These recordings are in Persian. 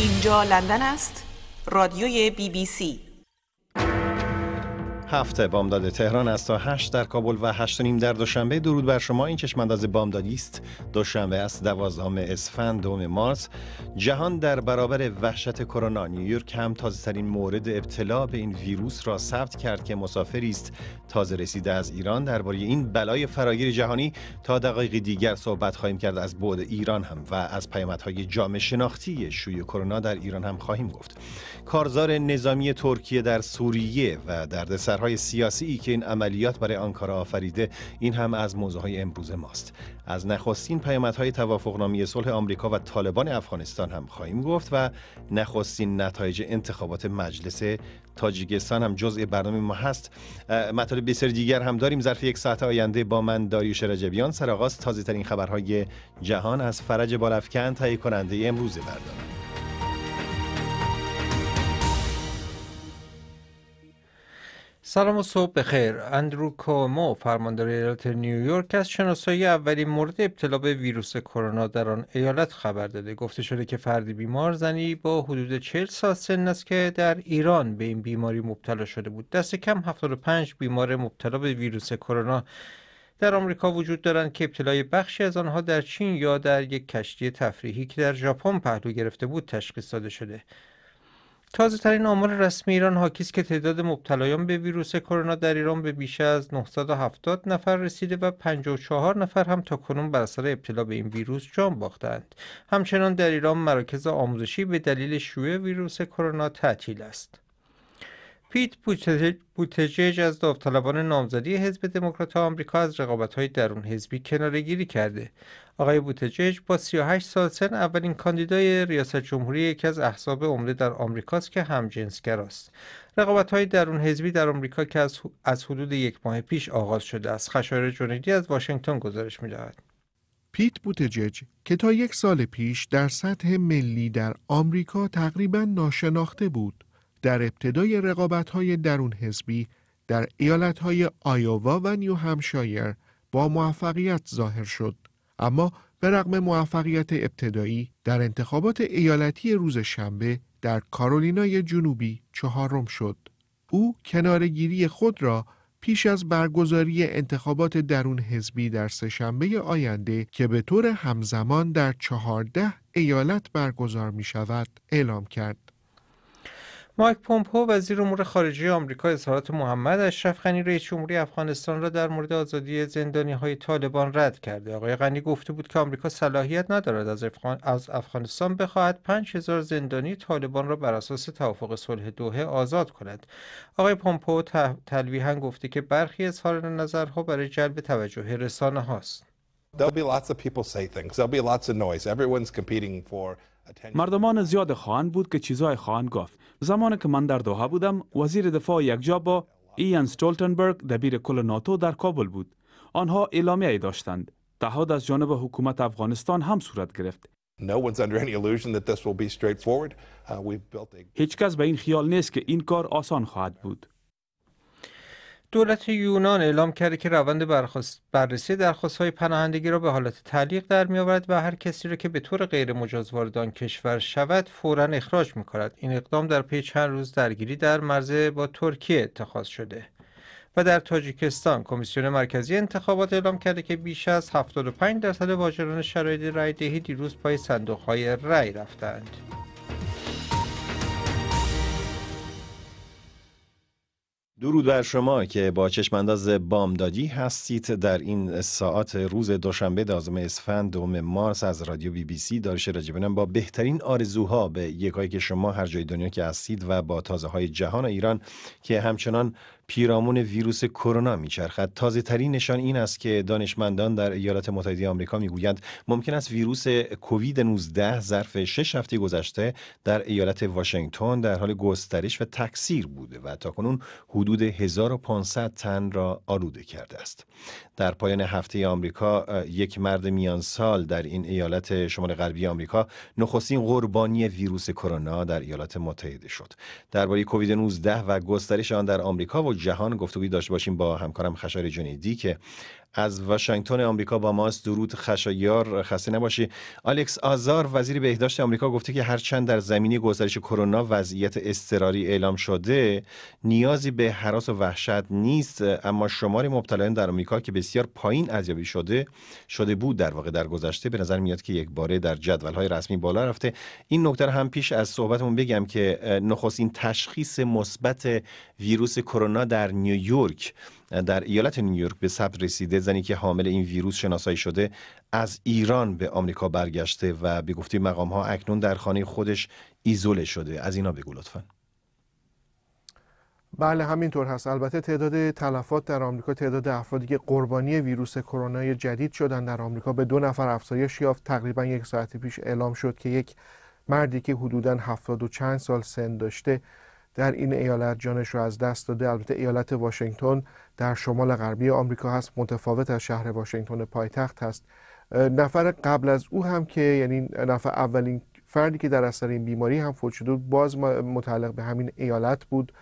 اینجا لندن است رادیوی بی بی سی هفته بامداد تهران است تا 8 در کابل و 8 نیم در دوشنبه درود بر شما این چشم انداز بامدادی است دوشنبه است 12 اسفند دوم مارس جهان در برابر وحشت کرونا نیویورک هم تازه ترین مورد ابتلا به این ویروس را ثبت کرد که مسافری است تازه رسیده از ایران درباره این بلای فراگیر جهانی تا دقایق دیگر صحبت خواهیم کرد از بعد ایران هم و از پیامدهای جامعه شناختی شوی کرونا در ایران هم خواهیم گفت کارزار نظامی ترکیه در سوریه و در های سیاسی ای که این عملیات برای آنکارا آفریده این هم از های امروز ماست از نخستین پیامدهای توافقنامه صلح آمریکا و طالبان افغانستان هم خواهیم گفت و نخستین نتایج انتخابات مجلس تاجیکستان هم جزء برنامه ما هست مطالب بسیار دیگر هم داریم ظرف یک ساعت آینده با من داریوش رجبیان سرآغاز تازه ترین خبرهای جهان از فرج بالافکن تهیه کننده امروز برنامه سلام و صبح بخیر اندرو کومو فرماندار ایالت نیویورک از شناسایی اولین مورد ابتلا به ویروس کرونا در آن ایالت خبر داده گفته شده که فردی بیمار زنی با حدود 40 سال سن است که در ایران به این بیماری مبتلا شده بود دست کم 75 بیمار مبتلا به ویروس کرونا در آمریکا وجود دارند که ابتلای بخشی از آنها در چین یا در یک کشتی تفریحی که در ژاپن پهلو گرفته بود تشخیص داده شده تازه ترین آمار رسمی ایران حاکی که تعداد مبتلایان به ویروس کرونا در ایران به بیش از 970 نفر رسیده و 54 نفر هم تاکنون بر اثر ابتلا به این ویروس جان باختند. همچنان در ایران مراکز آموزشی به دلیل شیوع ویروس کرونا تعطیل است. پیت بوتجج از داوطلبان نامزدی حزب دموکرات آمریکا از های درون حزبی کنارگیری کرده. آقای بوتجج با 38 سال سن اولین کاندیدای ریاست جمهوری یکی از احزاب عمده در آمریکاست که همجنسگرا است. های درون حزبی در آمریکا که از, حدود یک ماه پیش آغاز شده است. خشایار جنیدی از واشنگتن گزارش می‌دهد. پیت بوتجج که تا یک سال پیش در سطح ملی در آمریکا تقریبا ناشناخته بود در ابتدای های درون حزبی در های آیووا و نیو همشایر با موفقیت ظاهر شد اما به رغم موفقیت ابتدایی در انتخابات ایالتی روز شنبه در کارولینای جنوبی چهارم شد او کنارگیری خود را پیش از برگزاری انتخابات درون حزبی در سهشنبه آینده که به طور همزمان در چهارده ایالت برگزار می شود اعلام کرد. مایک پومپو وزیر امور خارجه آمریکا اظهارات محمد اشرف غنی رئیس جمهوری افغانستان را در مورد آزادی زندانی های طالبان رد کرده آقای غنی گفته بود که آمریکا صلاحیت ندارد از, از افغانستان بخواهد 5000 زندانی طالبان را بر اساس توافق صلح دوحه آزاد کند آقای پومپو ت... تلویحا گفته که برخی اظهار نظرها برای جلب توجه رسانه هاست مردمان زیاد خواهند بود که چیزای خواهند گفت زمانی که من در دوها بودم وزیر دفاع یکجا با ایان ستولتنبرگ دبیر کل ناتو در کابل بود آنها اعلامیه ای داشتند تحاد از جانب حکومت افغانستان هم صورت گرفت uh, هیچ کس به این خیال نیست که این کار آسان خواهد بود دولت یونان اعلام کرده که روند بررسی درخواست های پناهندگی را به حالت تعلیق در می آورد و هر کسی را که به طور غیر مجاز آن کشور شود فورا اخراج می کند. این اقدام در پی چند روز درگیری در مرز با ترکیه اتخاذ شده. و در تاجیکستان کمیسیون مرکزی انتخابات اعلام کرده که بیش از 75 درصد واجران شرایط رای دهی دیروز پای صندوق های رای رفتند. درود بر شما که با چشمانداز بامدادی هستید در این ساعت روز دوشنبه دازم اسفند دوم مارس از رادیو بی بی سی دارش رجبنم با بهترین آرزوها به یکایی که شما هر جای دنیا که هستید و با تازه های جهان ایران که همچنان پیرامون ویروس کرونا میچرخد تازه ترین نشان این است که دانشمندان در ایالات متحده آمریکا میگویند ممکن است ویروس کووید 19 ظرف 6 هفته گذشته در ایالت واشنگتن در حال گسترش و تکثیر بوده و تاکنون حدود 1500 تن را آلوده کرده است در پایان هفته آمریکا یک مرد میان سال در این ایالت شمال غربی آمریکا نخستین قربانی ویروس کرونا در ایالات متحده شد درباره کووید 19 و گسترش آن در آمریکا و جهان گفتگویی داشته باشیم با همکارم خشار جنیدی که از واشنگتن آمریکا با ماست درود خشایار خسته نباشی الکس آزار وزیر بهداشت آمریکا گفته که هرچند در زمینه گزارش کرونا وضعیت اضطراری اعلام شده نیازی به حراس و وحشت نیست اما شمار مبتلایان در آمریکا که بسیار پایین ارزیابی شده شده بود در واقع در گذشته به نظر میاد که یک باره در جدول های رسمی بالا رفته این نکته هم پیش از صحبتمون بگم که نخستین تشخیص مثبت ویروس کرونا در نیویورک در ایالت نیویورک به ثبت رسیده زنی که حامل این ویروس شناسایی شده از ایران به آمریکا برگشته و به گفته مقام ها اکنون در خانه خودش ایزوله شده از اینا بگو لطفا بله همینطور هست البته تعداد تلفات در آمریکا تعداد افرادی که قربانی ویروس کرونا جدید شدن در آمریکا به دو نفر افزایش یافت تقریبا یک ساعت پیش اعلام شد که یک مردی که حدودا هفتاد و چند سال سن داشته در این ایالت جانش را از دست داده البته ایالت واشنگتن در شمال غربی آمریکا هست متفاوت از شهر واشنگتن پایتخت هست نفر قبل از او هم که یعنی نفر اولین فردی که در اثر این بیماری هم فوت شده باز متعلق به همین ایالت بود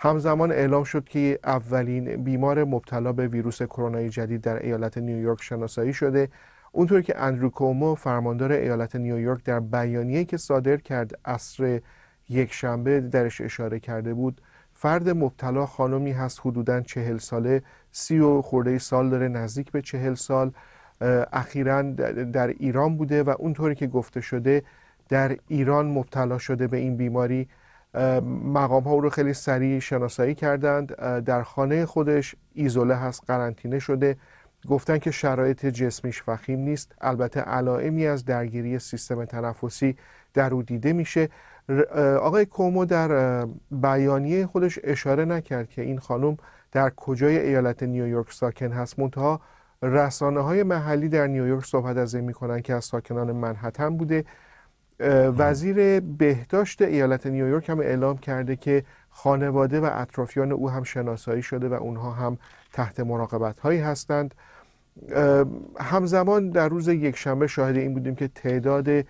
همزمان اعلام شد که اولین بیمار مبتلا به ویروس کرونا جدید در ایالت نیویورک شناسایی شده اونطور که اندرو کومو فرماندار ایالت نیویورک در بیانیه که صادر کرد اصر یک شنبه درش اشاره کرده بود فرد مبتلا خانمی هست حدودا چهل ساله سی و خورده سال داره نزدیک به چهل سال اخیرا در ایران بوده و اونطوری که گفته شده در ایران مبتلا شده به این بیماری مقام ها او رو خیلی سریع شناسایی کردند در خانه خودش ایزوله هست قرنطینه شده گفتن که شرایط جسمیش وخیم نیست البته علائمی از درگیری سیستم تنفسی در او دیده میشه آقای کومو در بیانیه خودش اشاره نکرد که این خانم در کجای ایالت نیویورک ساکن هست منتها رسانه های محلی در نیویورک صحبت از این میکنن که از ساکنان منحتن بوده وزیر بهداشت ایالت نیویورک هم اعلام کرده که خانواده و اطرافیان او هم شناسایی شده و اونها هم تحت مراقبت هایی هستند همزمان در روز یکشنبه شاهد این بودیم که تعداد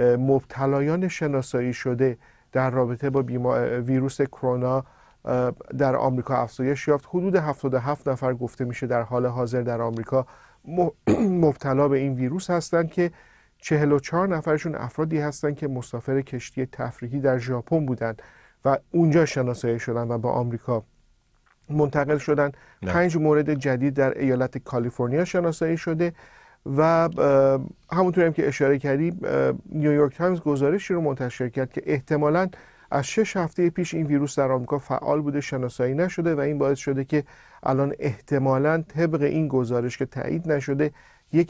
مبتلایان شناسایی شده در رابطه با ویروس کرونا در آمریکا افزایش یافت حدود 77 نفر گفته میشه در حال حاضر در آمریکا مبتلا به این ویروس هستند که 44 نفرشون افرادی هستند که مسافر کشتی تفریحی در ژاپن بودند و اونجا شناسایی شدن و به آمریکا منتقل شدن 5 پنج مورد جدید در ایالت کالیفرنیا شناسایی شده و همونطوری هم که اشاره کردی نیویورک تایمز گزارشی رو منتشر کرد که احتمالا از شش هفته پیش این ویروس در آمریکا فعال بوده شناسایی نشده و این باعث شده که الان احتمالا طبق این گزارش که تایید نشده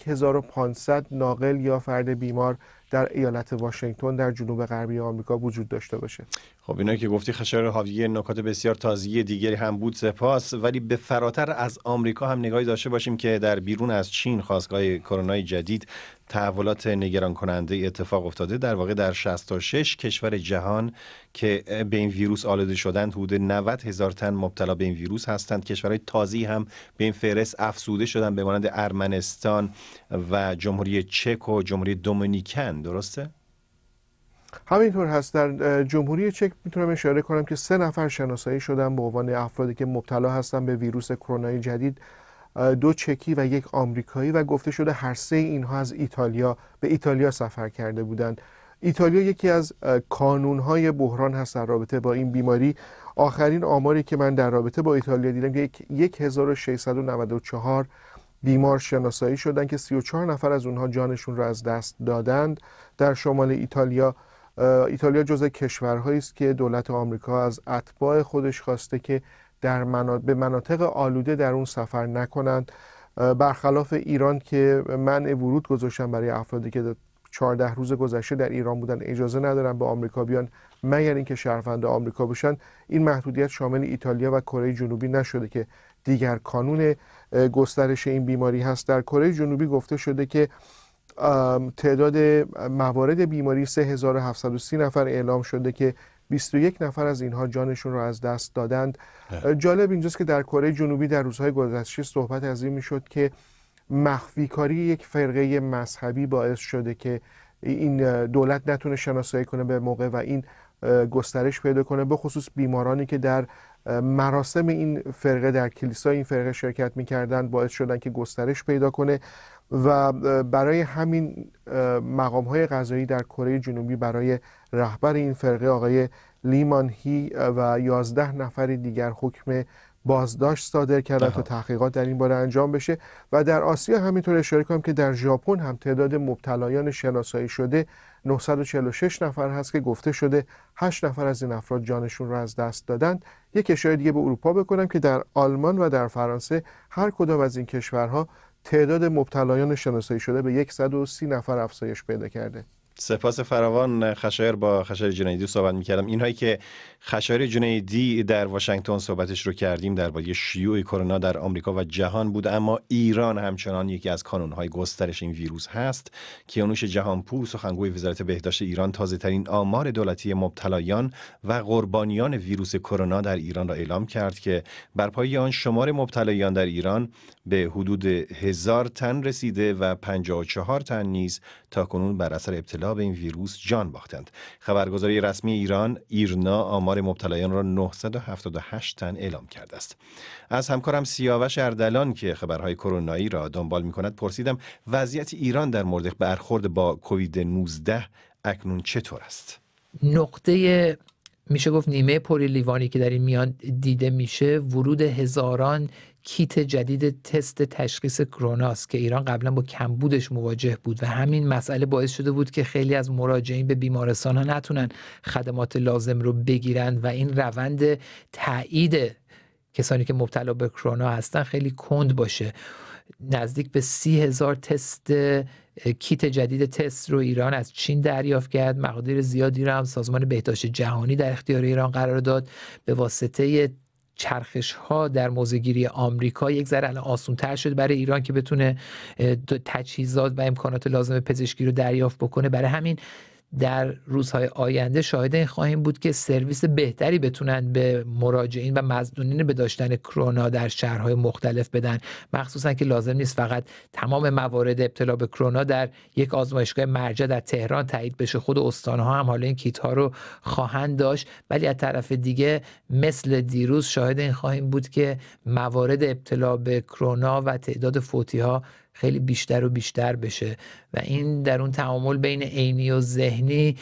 1500 ناقل یا فرد بیمار در ایالت واشنگتن در جنوب غربی آمریکا وجود داشته باشه خب اینا که گفتی خشر حاویه نکات بسیار تازیه دیگری هم بود سپاس ولی به فراتر از آمریکا هم نگاهی داشته باشیم که در بیرون از چین خواستگاه کرونا جدید تحولات نگران کننده اتفاق افتاده در واقع در 66 کشور جهان که به این ویروس آلوده شدند حدود 90 هزار تن مبتلا به این ویروس هستند کشورهای تازی هم به این فهرست افسوده شدند به مانند ارمنستان و جمهوری چک و جمهوری دومینیکن درسته همینطور هست در جمهوری چک میتونم اشاره کنم که سه نفر شناسایی شدن به عنوان افرادی که مبتلا هستن به ویروس کرونا جدید دو چکی و یک آمریکایی و گفته شده هر سه اینها از ایتالیا به ایتالیا سفر کرده بودند ایتالیا یکی از کانونهای بحران هست در رابطه با این بیماری آخرین آماری که من در رابطه با ایتالیا دیدم که 1694 بیمار شناسایی شدند که 34 نفر از اونها جانشون را از دست دادند در شمال ایتالیا ایتالیا جزء کشورهایی است که دولت آمریکا از اتباع خودش خواسته که در به مناطق آلوده در اون سفر نکنند برخلاف ایران که منع ورود گذاشتن برای افرادی که 14 روز گذشته در ایران بودن اجازه ندارن به آمریکا بیان مگر اینکه شهروند آمریکا بشن این محدودیت شامل ایتالیا و کره جنوبی نشده که دیگر کانون گسترش این بیماری هست در کره جنوبی گفته شده که تعداد موارد بیماری 3730 نفر اعلام شده که 21 نفر از اینها جانشون رو از دست دادند جالب اینجاست که در کره جنوبی در روزهای گذشته صحبت از این میشد که کاری یک فرقه مذهبی باعث شده که این دولت نتونه شناسایی کنه به موقع و این گسترش پیدا کنه به خصوص بیمارانی که در مراسم این فرقه در کلیسا این فرقه شرکت میکردن باعث شدن که گسترش پیدا کنه و برای همین مقام های غذایی در کره جنوبی برای رهبر این فرقه آقای لیمان هی و یازده نفر دیگر حکم بازداشت صادر کردن تا بله. تحقیقات در این باره انجام بشه و در آسیا همینطور اشاره کنم که در ژاپن هم تعداد مبتلایان شناسایی شده 946 نفر هست که گفته شده 8 نفر از این افراد جانشون رو از دست دادند یک اشاره دیگه به اروپا بکنم که در آلمان و در فرانسه هر کدام از این کشورها تعداد مبتلایان شناسایی شده به 130 نفر افزایش پیدا کرده سپاس فراوان خشایر با خشایر جنیدی صحبت میکردم اینهایی که خشایر جنیدی در واشنگتن صحبتش رو کردیم در درباره شیوع کرونا در آمریکا و جهان بود اما ایران همچنان یکی از کانونهای گسترش این ویروس هست که کیانوش جهانپور سخنگوی وزارت بهداشت ایران تازه ترین آمار دولتی مبتلایان و قربانیان ویروس کرونا در ایران را اعلام کرد که بر پایه آن شمار مبتلایان در ایران به حدود هزار تن رسیده و 54 تن نیز تا کنون بر اثر ابتلا به این ویروس جان باختند. خبرگزاری رسمی ایران ایرنا آمار مبتلایان را 978 تن اعلام کرده است. از همکارم سیاوش اردلان که خبرهای کرونایی را دنبال می کند پرسیدم وضعیت ایران در مورد برخورد با کووید 19 اکنون چطور است؟ نقطه میشه گفت نیمه پولی لیوانی که در این میان دیده میشه ورود هزاران کیت جدید تست تشخیص کرونا که ایران قبلا با کمبودش مواجه بود و همین مسئله باعث شده بود که خیلی از مراجعین به بیمارستان ها نتونن خدمات لازم رو بگیرن و این روند تایید کسانی که مبتلا به کرونا هستن خیلی کند باشه نزدیک به سی هزار تست کیت جدید تست رو ایران از چین دریافت کرد مقادیر زیادی رو هم سازمان بهداشت جهانی در اختیار ایران قرار داد به واسطه چرخش ها در موزگیری آمریکا یک ذره الان آسون تر شد برای ایران که بتونه تجهیزات و امکانات لازم پزشکی رو دریافت بکنه برای همین در روزهای آینده شاهد این خواهیم بود که سرویس بهتری بتونن به مراجعین و مزدونین به داشتن کرونا در شهرهای مختلف بدن مخصوصا که لازم نیست فقط تمام موارد ابتلا به کرونا در یک آزمایشگاه مرجع در تهران تایید بشه خود استانها هم حالا این کیت ها رو خواهند داشت ولی از طرف دیگه مثل دیروز شاهد این خواهیم بود که موارد ابتلا به کرونا و تعداد فوتی ها خیلی بیشتر و بیشتر بشه و این در اون تعامل بین عینی و ذهنی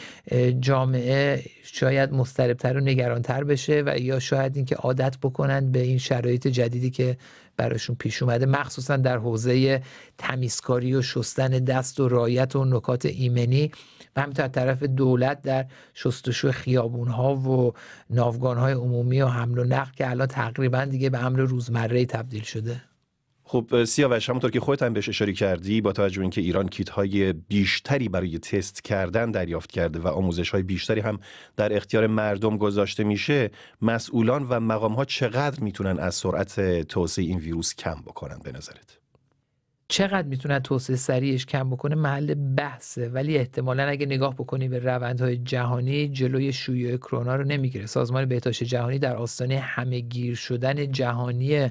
جامعه شاید مستربتر و نگرانتر بشه و یا شاید اینکه عادت بکنن به این شرایط جدیدی که براشون پیش اومده مخصوصا در حوزه تمیزکاری و شستن دست و رایت و نکات ایمنی و همینطور طرف دولت در شستشو خیابون ها و ناوگان های عمومی و حمل و نقل که الان تقریبا دیگه به امر روزمره تبدیل شده خب سیاوش همونطور که خودت هم بهش اشاره کردی با توجه اینکه ایران کیت های بیشتری برای تست کردن دریافت کرده و آموزش های بیشتری هم در اختیار مردم گذاشته میشه مسئولان و مقام ها چقدر میتونن از سرعت توسعه این ویروس کم بکنن به نظرت چقدر میتونه توسعه سریعش کم بکنه محل بحثه ولی احتمالا اگه نگاه بکنی به روندهای جهانی جلوی شیوع کرونا رو نمیگیره سازمان بهداشت جهانی در آستانه همهگیر شدن جهانی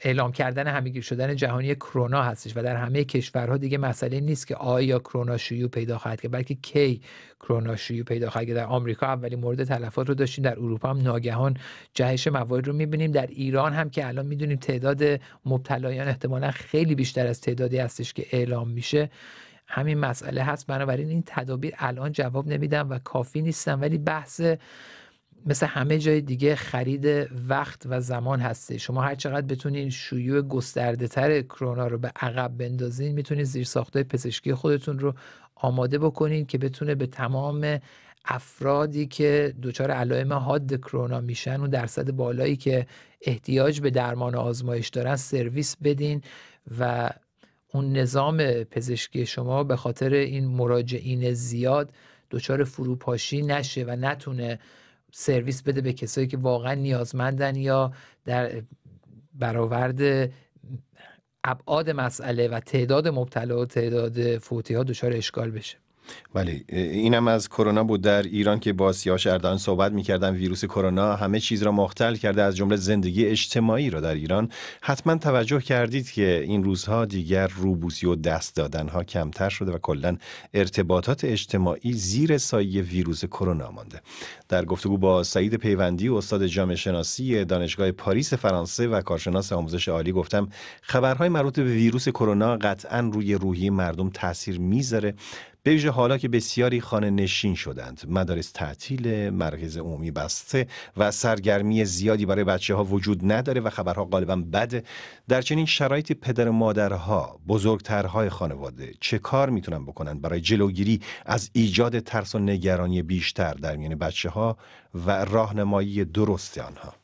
اعلام کردن همگیر شدن جهانی کرونا هستش و در همه کشورها دیگه مسئله نیست که آیا کرونا شیوع پیدا خواهد که بلکه کی کرونا شیوع پیدا خواهد که در آمریکا اولین مورد تلفات رو داشتیم در اروپا هم ناگهان جهش موارد رو میبینیم در ایران هم که الان میدونیم تعداد مبتلایان احتمالا خیلی بیشتر از تعدادی هستش که اعلام میشه همین مسئله هست بنابراین این تدابیر الان جواب نمیدم و کافی نیستن ولی بحث مثل همه جای دیگه خرید وقت و زمان هستی شما هر چقدر بتونین شیوع گسترده تر کرونا رو به عقب بندازین میتونین زیر ساخته پزشکی خودتون رو آماده بکنین که بتونه به تمام افرادی که دچار علائم حاد کرونا میشن و درصد بالایی که احتیاج به درمان و آزمایش دارن سرویس بدین و اون نظام پزشکی شما به خاطر این مراجعین زیاد دچار فروپاشی نشه و نتونه سرویس بده به کسایی که واقعا نیازمندن یا در برآورد ابعاد مسئله و تعداد مبتلا و تعداد فوتی ها دچار اشکال بشه ولی بله، اینم از کرونا بود در ایران که با سیاش اردان صحبت میکردم ویروس کرونا همه چیز را مختل کرده از جمله زندگی اجتماعی را در ایران حتما توجه کردید که این روزها دیگر روبوسی و دست دادن ها کمتر شده و کلا ارتباطات اجتماعی زیر سایه ویروس کرونا مانده در گفتگو با سعید پیوندی استاد جامعه شناسی دانشگاه پاریس فرانسه و کارشناس آموزش عالی گفتم خبرهای مربوط به ویروس کرونا قطعا روی روحی مردم تاثیر میذاره به ویژه حالا که بسیاری خانه نشین شدند مدارس تعطیل مرکز عمومی بسته و سرگرمی زیادی برای بچه ها وجود نداره و خبرها غالبا بده در چنین شرایطی پدر و مادرها بزرگترهای خانواده چه کار میتونن بکنند برای جلوگیری از ایجاد ترس و نگرانی بیشتر در میان بچه ها و راهنمایی درست آنها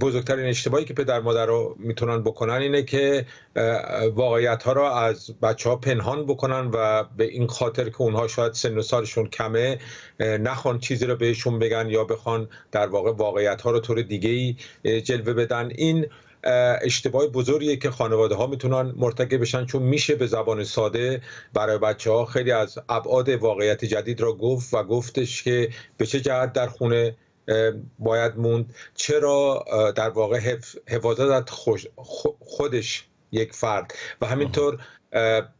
بزرگترین اشتباهی که پدر مادر رو میتونن بکنن اینه که واقعیت ها را از بچه ها پنهان بکنن و به این خاطر که اونها شاید سن و سالشون کمه نخوان چیزی رو بهشون بگن یا بخوان در واقع واقعیت ها رو طور دیگه ای جلوه بدن این اشتباه بزرگیه که خانواده ها میتونن مرتکب بشن چون میشه به زبان ساده برای بچه ها خیلی از ابعاد واقعیت جدید را گفت و گفتش که به چه جهت در خونه باید موند چرا در واقع حفاظت از خودش یک فرد و همینطور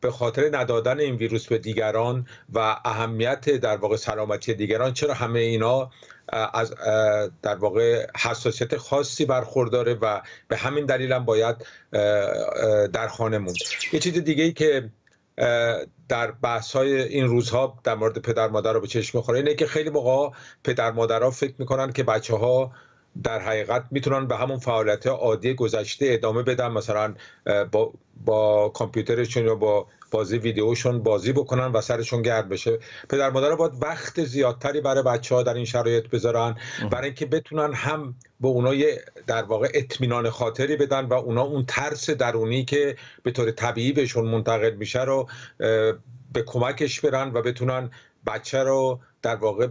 به خاطر ندادن این ویروس به دیگران و اهمیت در واقع سلامتی دیگران چرا همه اینا از در واقع حساسیت خاصی برخورداره و به همین دلیل هم باید در خانه موند یه چیز دیگه ای که در بحث های این روزها در مورد پدر مادر رو به چشم میخوره اینه که خیلی موقع پدر مادرها فکر میکنن که بچه ها در حقیقت میتونن به همون فعالیت عادی گذشته ادامه بدن مثلا با, با کامپیوترشون یا با بازی ویدیوشون بازی بکنن و سرشون گرد بشه پدر مادر باید وقت زیادتری برای بچه ها در این شرایط بذارن برای اینکه بتونن هم به اونا در واقع اطمینان خاطری بدن و اونا اون ترس درونی که به طور طبیعی بهشون منتقل میشه رو به کمکش برن و بتونن بچه رو در واقع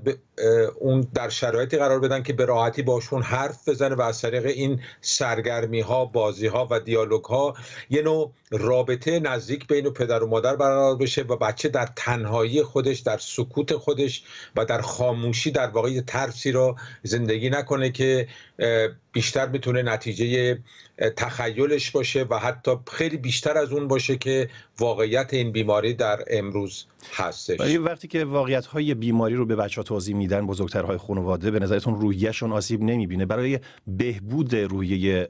اون در شرایطی قرار بدن که به راحتی باشون حرف بزنه و از طریق این سرگرمی ها بازی ها و دیالوگ ها یه نوع رابطه نزدیک بین پدر و مادر برقرار بشه و بچه در تنهایی خودش در سکوت خودش و در خاموشی در واقع ترسی را زندگی نکنه که بیشتر میتونه نتیجه تخیلش باشه و حتی خیلی بیشتر از اون باشه که واقعیت این بیماری در امروز هستش وقتی که واقعیت های بیماری رو به بچه ها توضیح میده میدن بزرگترهای خانواده به نظرتون روحیهشون آسیب نمیبینه برای بهبود روحیه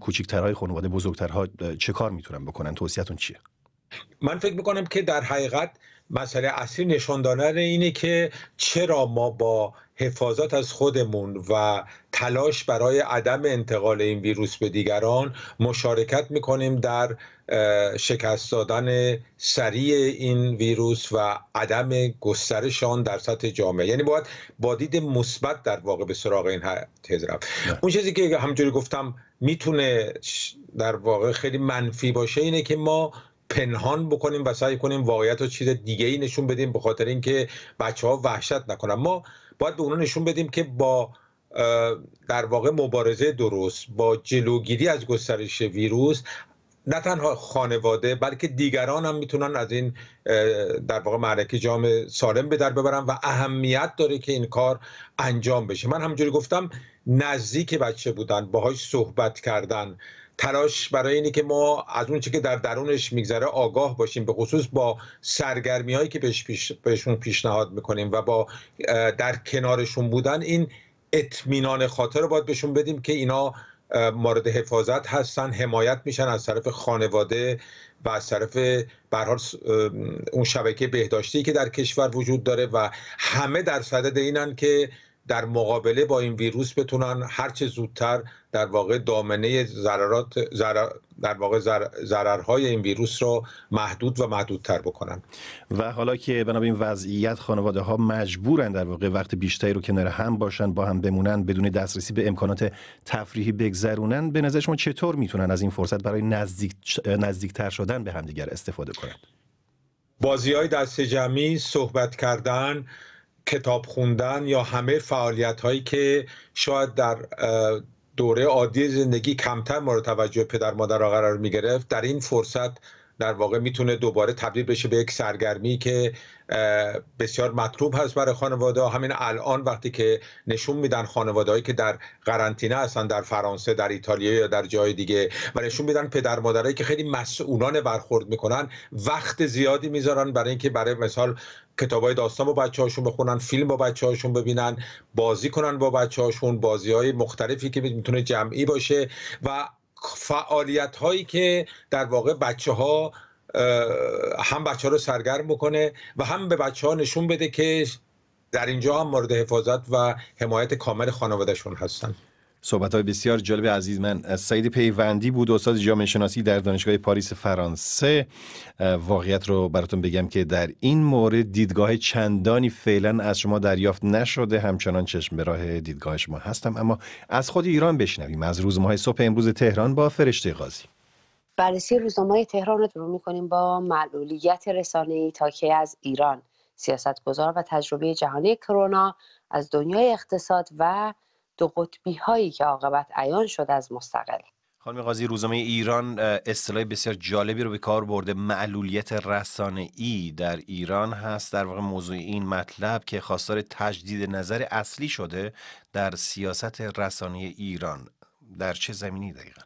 کوچکترهای خانواده بزرگترها چه کار میتونن بکنن توصیهتون چیه من فکر میکنم که در حقیقت مسئله اصلی نشان دادن اینه که چرا ما با حفاظت از خودمون و تلاش برای عدم انتقال این ویروس به دیگران مشارکت میکنیم در شکست دادن سریع این ویروس و عدم گسترش آن در سطح جامعه یعنی باید با دید مثبت در واقع به سراغ این تز اون چیزی که همجوری گفتم میتونه در واقع خیلی منفی باشه اینه که ما پنهان بکنیم و سعی کنیم واقعیت رو چیز دیگه ای نشون بدیم بخاطر خاطر اینکه بچه ها وحشت نکنن ما باید به اونا نشون بدیم که با در واقع مبارزه درست با جلوگیری از گسترش ویروس نه تنها خانواده بلکه دیگران هم میتونن از این در واقع معرکه جام سالم به در ببرن و اهمیت داره که این کار انجام بشه من همجوری گفتم نزدیک بچه بودن باهاش صحبت کردن تلاش برای اینی که ما از اون که در درونش میگذره آگاه باشیم به خصوص با سرگرمی هایی که بهش پیش، بهشون پیشنهاد میکنیم و با در کنارشون بودن این اطمینان خاطر رو باید بهشون بدیم که اینا مورد حفاظت هستن حمایت میشن از طرف خانواده و از طرف برحال اون شبکه بهداشتی که در کشور وجود داره و همه در صدد اینن که در مقابله با این ویروس بتونن هر چه زودتر در واقع دامنه ضررات در واقع ضررهای این ویروس رو محدود و محدودتر بکنن و حالا که بنا این وضعیت خانواده ها مجبورن در واقع وقت بیشتری رو کنار هم باشن با هم بمونن بدون دسترسی به امکانات تفریحی بگذرونن به نظر شما چطور میتونن از این فرصت برای نزدیک... نزدیکتر شدن به همدیگر استفاده کنند بازی های دست جمعی صحبت کردن کتاب خوندن یا همه فعالیت هایی که شاید در دوره عادی زندگی کمتر مورد توجه پدر مادر را قرار می گرفت در این فرصت در واقع میتونه دوباره تبدیل بشه به یک سرگرمی که بسیار مطلوب هست برای خانواده همین الان وقتی که نشون میدن هایی که در قرنطینه هستن در فرانسه در ایتالیا یا در جای دیگه و نشون میدن پدر مادرایی که خیلی مسئولانه برخورد میکنن وقت زیادی میذارن برای اینکه برای مثال کتاب های داستان با بچه هاشون بخونن فیلم با بچه هاشون ببینن بازی کنن با بچه هاشون بازی های مختلفی که میتونه جمعی باشه و فعالیت هایی که در واقع بچه ها هم بچه ها رو سرگرم بکنه و هم به بچه ها نشون بده که در اینجا هم مورد حفاظت و حمایت کامل خانوادهشون هستن صحبت های بسیار جالب عزیز من سید پیوندی بود استاد جامعه شناسی در دانشگاه پاریس فرانسه واقعیت رو براتون بگم که در این مورد دیدگاه چندانی فعلا از شما دریافت نشده همچنان چشم به راه دیدگاه شما هستم اما از خود ایران بشنویم از های صبح امروز تهران با فرشته قاضی بررسی روزنامه تهران رو شروع میکنیم با معلولیت رسانه ای تا که از ایران سیاستگزار و تجربه جهانی کرونا از دنیای اقتصاد و دو قطبی هایی که عاقبت ایان شد از مستقل خانم قاضی روزنامه ایران اصطلاح بسیار جالبی رو به کار برده معلولیت رسانه ای در ایران هست در واقع موضوع این مطلب که خواستار تجدید نظر اصلی شده در سیاست رسانه ایران در چه زمینی دقیقا؟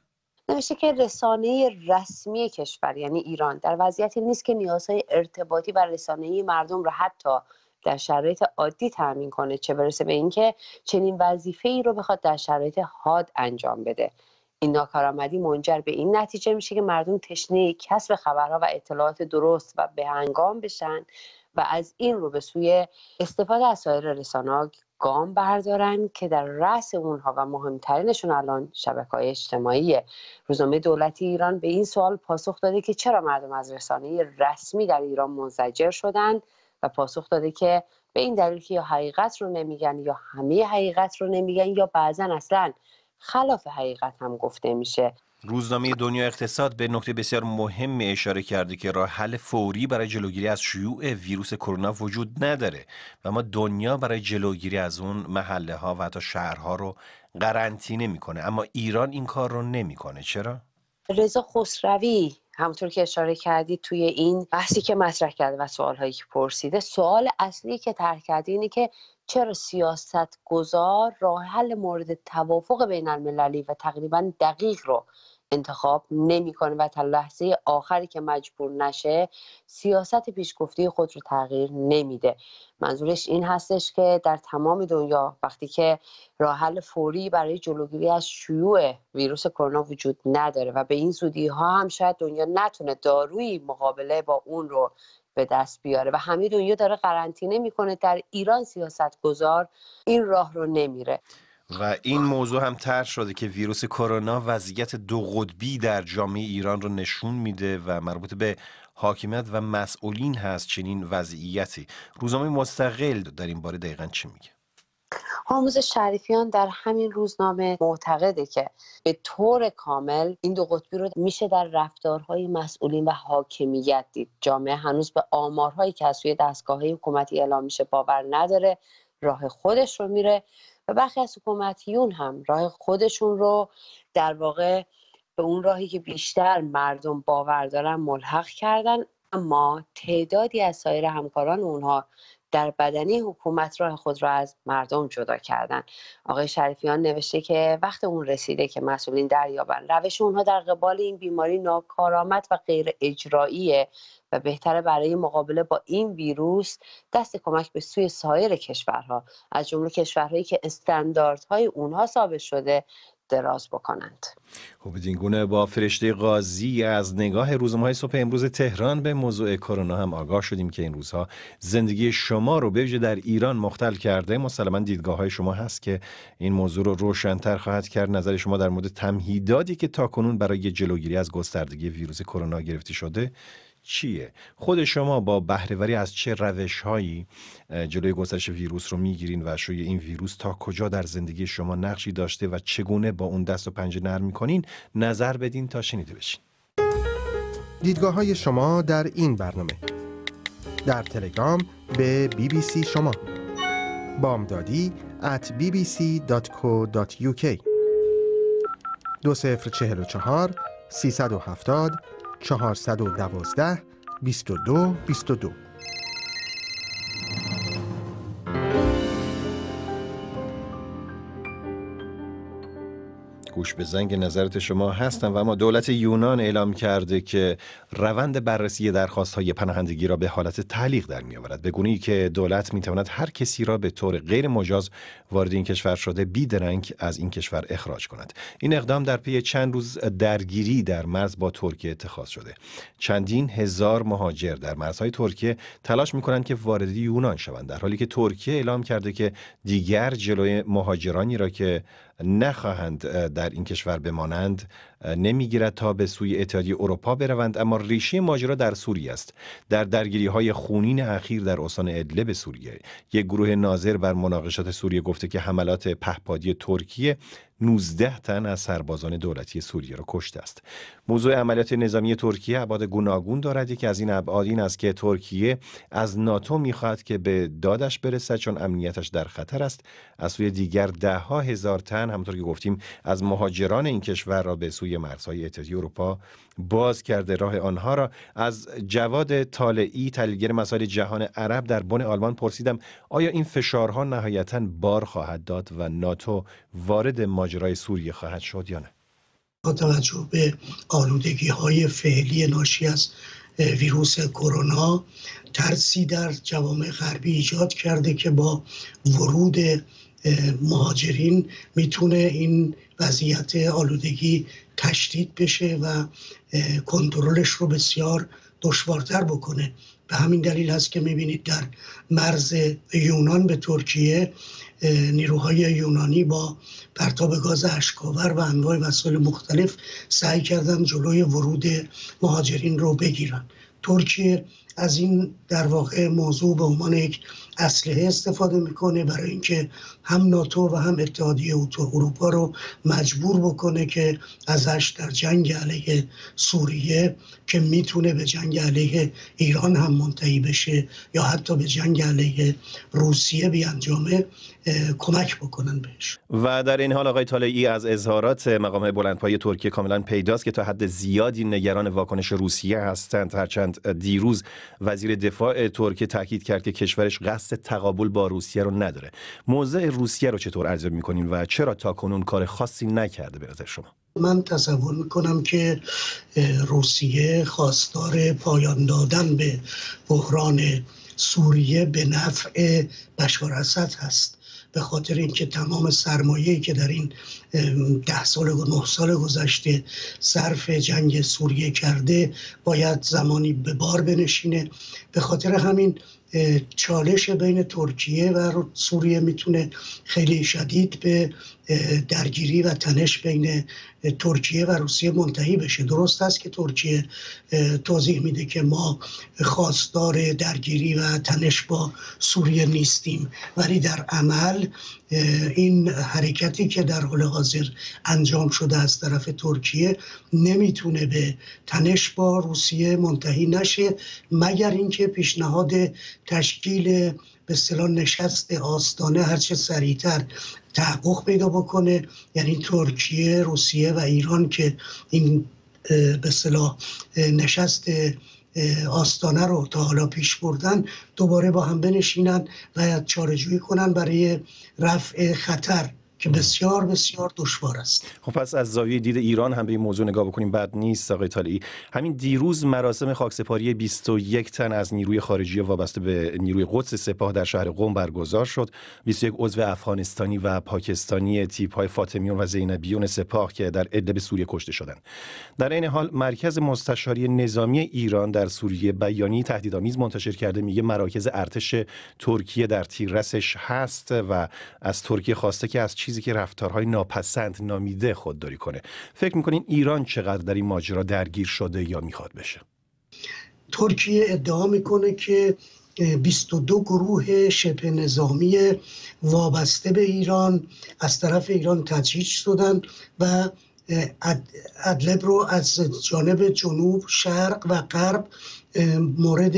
نوشته که رسانه رسمی کشور یعنی ایران در وضعیتی نیست که نیازهای ارتباطی و رسانه مردم را حتی در شرایط عادی تامین کنه چه برسه به اینکه چنین وظیفه ای رو بخواد در شرایط حاد انجام بده این ناکارآمدی منجر به این نتیجه میشه که مردم تشنه کسب خبرها و اطلاعات درست و به هنگام بشن و از این رو به سوی استفاده از سایر رسانه گام بردارن که در رأس اونها و مهمترینشون الان شبکه های اجتماعی روزنامه دولتی ایران به این سوال پاسخ داده که چرا مردم از رسانه رسمی در ایران منزجر شدند و پاسخ داده که به این دلیل که یا حقیقت رو نمیگن یا همه حقیقت رو نمیگن یا بعضا اصلا خلاف حقیقت هم گفته میشه روزنامه دنیا اقتصاد به نکته بسیار مهم اشاره کرده که راه حل فوری برای جلوگیری از شیوع ویروس کرونا وجود نداره و ما دنیا برای جلوگیری از اون محله ها و حتی شهرها رو قرنطینه میکنه اما ایران این کار رو نمیکنه چرا رضا خسروی همونطور که اشاره کردی توی این بحثی که مطرح کرده و سوال هایی که پرسیده سوال اصلی که طرح کرده اینه که چرا سیاست گذار راه حل مورد توافق بین المللی و تقریبا دقیق رو انتخاب نمیکنه و تا لحظه آخری که مجبور نشه سیاست پیشگفتی خود رو تغییر نمیده منظورش این هستش که در تمام دنیا وقتی که راه حل فوری برای جلوگیری از شیوع ویروس کرونا وجود نداره و به این زودی ها هم شاید دنیا نتونه دارویی مقابله با اون رو به دست بیاره و همه دنیا داره قرنطینه میکنه در ایران سیاست گذار این راه رو نمیره و این موضوع هم تر شده که ویروس کرونا وضعیت دو قطبی در جامعه ایران رو نشون میده و مربوط به حاکمیت و مسئولین هست چنین وضعیتی روزنامه مستقل در این باره دقیقا چی میگه حاموز شریفیان در همین روزنامه معتقده که به طور کامل این دو قطبی رو میشه در رفتارهای مسئولین و حاکمیت دید جامعه هنوز به آمارهایی که از سوی های حکومتی اعلام میشه باور نداره راه خودش رو میره و برخی از حکومتیون هم راه خودشون رو در واقع به اون راهی که بیشتر مردم باور دارن ملحق کردن اما تعدادی از سایر همکاران اونها در بدنی حکومت راه خود را از مردم جدا کردن آقای شریفیان نوشته که وقت اون رسیده که مسئولین دریابن روش اونها در قبال این بیماری ناکارآمد و غیر اجراییه و بهتره برای مقابله با این ویروس دست کمک به سوی سایر کشورها از جمله کشورهایی که استانداردهای اونها ثابت شده دراز بکنند خب این با فرشته قاضی از نگاه های صبح امروز تهران به موضوع کرونا هم آگاه شدیم که این روزها زندگی شما رو به در ایران مختل کرده مسلما دیدگاه های شما هست که این موضوع رو روشنتر خواهد کرد نظر شما در مورد تمهیداتی که تاکنون برای جلوگیری از گستردگی ویروس کرونا گرفته شده چیه خود شما با بهرهوری از چه روش هایی جلوی گسترش ویروس رو میگیرین و شوی این ویروس تا کجا در زندگی شما نقشی داشته و چگونه با اون دست و پنجه نرم میکنین نظر بدین تا شنیده بشین دیدگاه های شما در این برنامه در تلگرام به بی بی سی شما بامدادی at bbc.co.uk دو سفر چهل و چهار سی سد و هفتاد 412 22 22 گوش به زنگ نظرت شما هستم و اما دولت یونان اعلام کرده که روند بررسی درخواست های پناهندگی را به حالت تعلیق در می آورد به ای که دولت می تواند هر کسی را به طور غیر مجاز وارد این کشور شده بیدرنگ از این کشور اخراج کند این اقدام در پی چند روز درگیری در مرز با ترکیه اتخاذ شده چندین هزار مهاجر در مرزهای ترکیه تلاش می کنند که وارد یونان شوند در حالی که ترکیه اعلام کرده که دیگر جلوی مهاجرانی را که نخواهند در این کشور بمانند نمیگیرد تا به سوی اتحادی اروپا بروند اما ریشه ماجرا در سوریه است در درگیری های خونین اخیر در استان ادلب سوریه یک گروه ناظر بر مناقشات سوریه گفته که حملات پهپادی ترکیه 19 تن از سربازان دولتی سوریه را کشته است موضوع عملیات نظامی ترکیه ابعاد گوناگون دارد یکی از این ابعاد این است که ترکیه از ناتو میخواهد که به دادش برسد چون امنیتش در خطر است از سوی دیگر دهها هزار تن همونطور که گفتیم از مهاجران این کشور را به سوی مرزهای اتحادیه اروپا باز کرده راه آنها را از جواد طالعی تحلیلگر مسائل جهان عرب در بن آلمان پرسیدم آیا این فشارها نهایتا بار خواهد داد و ناتو وارد ماجرای سوریه خواهد شد یا نه با توجه به آلودگی های فعلی ناشی از ویروس کرونا ترسی در جوامع غربی ایجاد کرده که با ورود مهاجرین میتونه این وضعیت آلودگی تشدید بشه و کنترلش رو بسیار دشوارتر بکنه به همین دلیل هست که میبینید در مرز یونان به ترکیه نیروهای یونانی با پرتاب گاز اشکاور و انواع وسایل مختلف سعی کردن جلوی ورود مهاجرین رو بگیرن ترکیه از این در واقع موضوع به عنوان یک اسلحه استفاده میکنه برای اینکه هم ناتو و هم اتحادیه اروپا رو مجبور بکنه که ازش در جنگ علیه سوریه که میتونه به جنگ علیه ایران هم منتهی بشه یا حتی به جنگ علیه روسیه بیانجامه کمک بکنن بهش و در این حال آقای طالعی از اظهارات مقام بلندپای ترکیه کاملا پیداست که تا حد زیادی نگران واکنش روسیه هستند هرچند دیروز وزیر دفاع ترکیه تاکید کرد که کشورش قصد بحث تقابل با روسیه رو نداره موضع روسیه رو چطور ارزیابی میکنین و چرا تا کنون کار خاصی نکرده به نظر شما من تصور میکنم که روسیه خواستار پایان دادن به بحران سوریه به نفع بشار اسد هست به خاطر اینکه تمام سرمایه که در این ده سال و نه سال گذشته صرف جنگ سوریه کرده باید زمانی به بار بنشینه به خاطر همین چالش بین ترکیه و سوریه میتونه خیلی شدید به درگیری و تنش بین ترکیه و روسیه منتهی بشه درست است که ترکیه توضیح میده که ما خواستار درگیری و تنش با سوریه نیستیم ولی در عمل این حرکتی که در حال حاضر انجام شده از طرف ترکیه نمیتونه به تنش با روسیه منتهی نشه مگر اینکه پیشنهاد تشکیل به نشست آستانه هرچه سریعتر تحقق پیدا بکنه یعنی ترکیه روسیه و ایران که این به صلاح نشست آستانه رو تا حالا پیش بردن دوباره با هم بنشینن و چارجوی کنن برای رفع خطر که بسیار بسیار دشوار است خب پس از زاویه دید ایران هم به این موضوع نگاه بکنیم بعد نیست آقای طالعی همین دیروز مراسم خاکسپاری 21 تن از نیروی خارجی وابسته به نیروی قدس سپاه در شهر قم برگزار شد 21 عضو افغانستانی و پاکستانی تیپ های فاطمیون و زینبیون سپاه که در ادلب سوریه کشته شدند در این حال مرکز مستشاری نظامی ایران در سوریه بیانیه تهدیدآمیز منتشر کرده میگه مراکز ارتش ترکیه در تیرسش هست و از ترکیه خواسته که از چیزی که رفتارهای ناپسند نامیده خودداری کنه فکر میکنین ایران چقدر در این ماجرا درگیر شده یا میخواد بشه ترکیه ادعا میکنه که 22 گروه شبه نظامی وابسته به ایران از طرف ایران تجهیج شدند و ادلب رو از جانب جنوب شرق و غرب مورد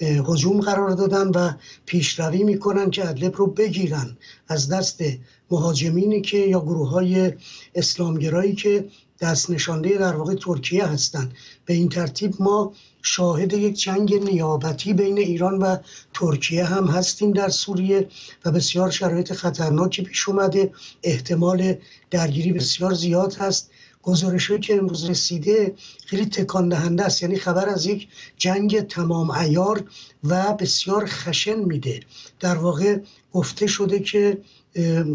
هجوم قرار دادن و پیشروی میکنن که ادلب رو بگیرن از دست مهاجمینی که یا گروه های اسلامگرایی که دست نشانده در واقع ترکیه هستند به این ترتیب ما شاهد یک جنگ نیابتی بین ایران و ترکیه هم هستیم در سوریه و بسیار شرایط خطرناکی پیش اومده احتمال درگیری بسیار زیاد هست گزارش که امروز رسیده خیلی تکان دهنده است یعنی خبر از یک جنگ تمام ایار و بسیار خشن میده در واقع گفته شده که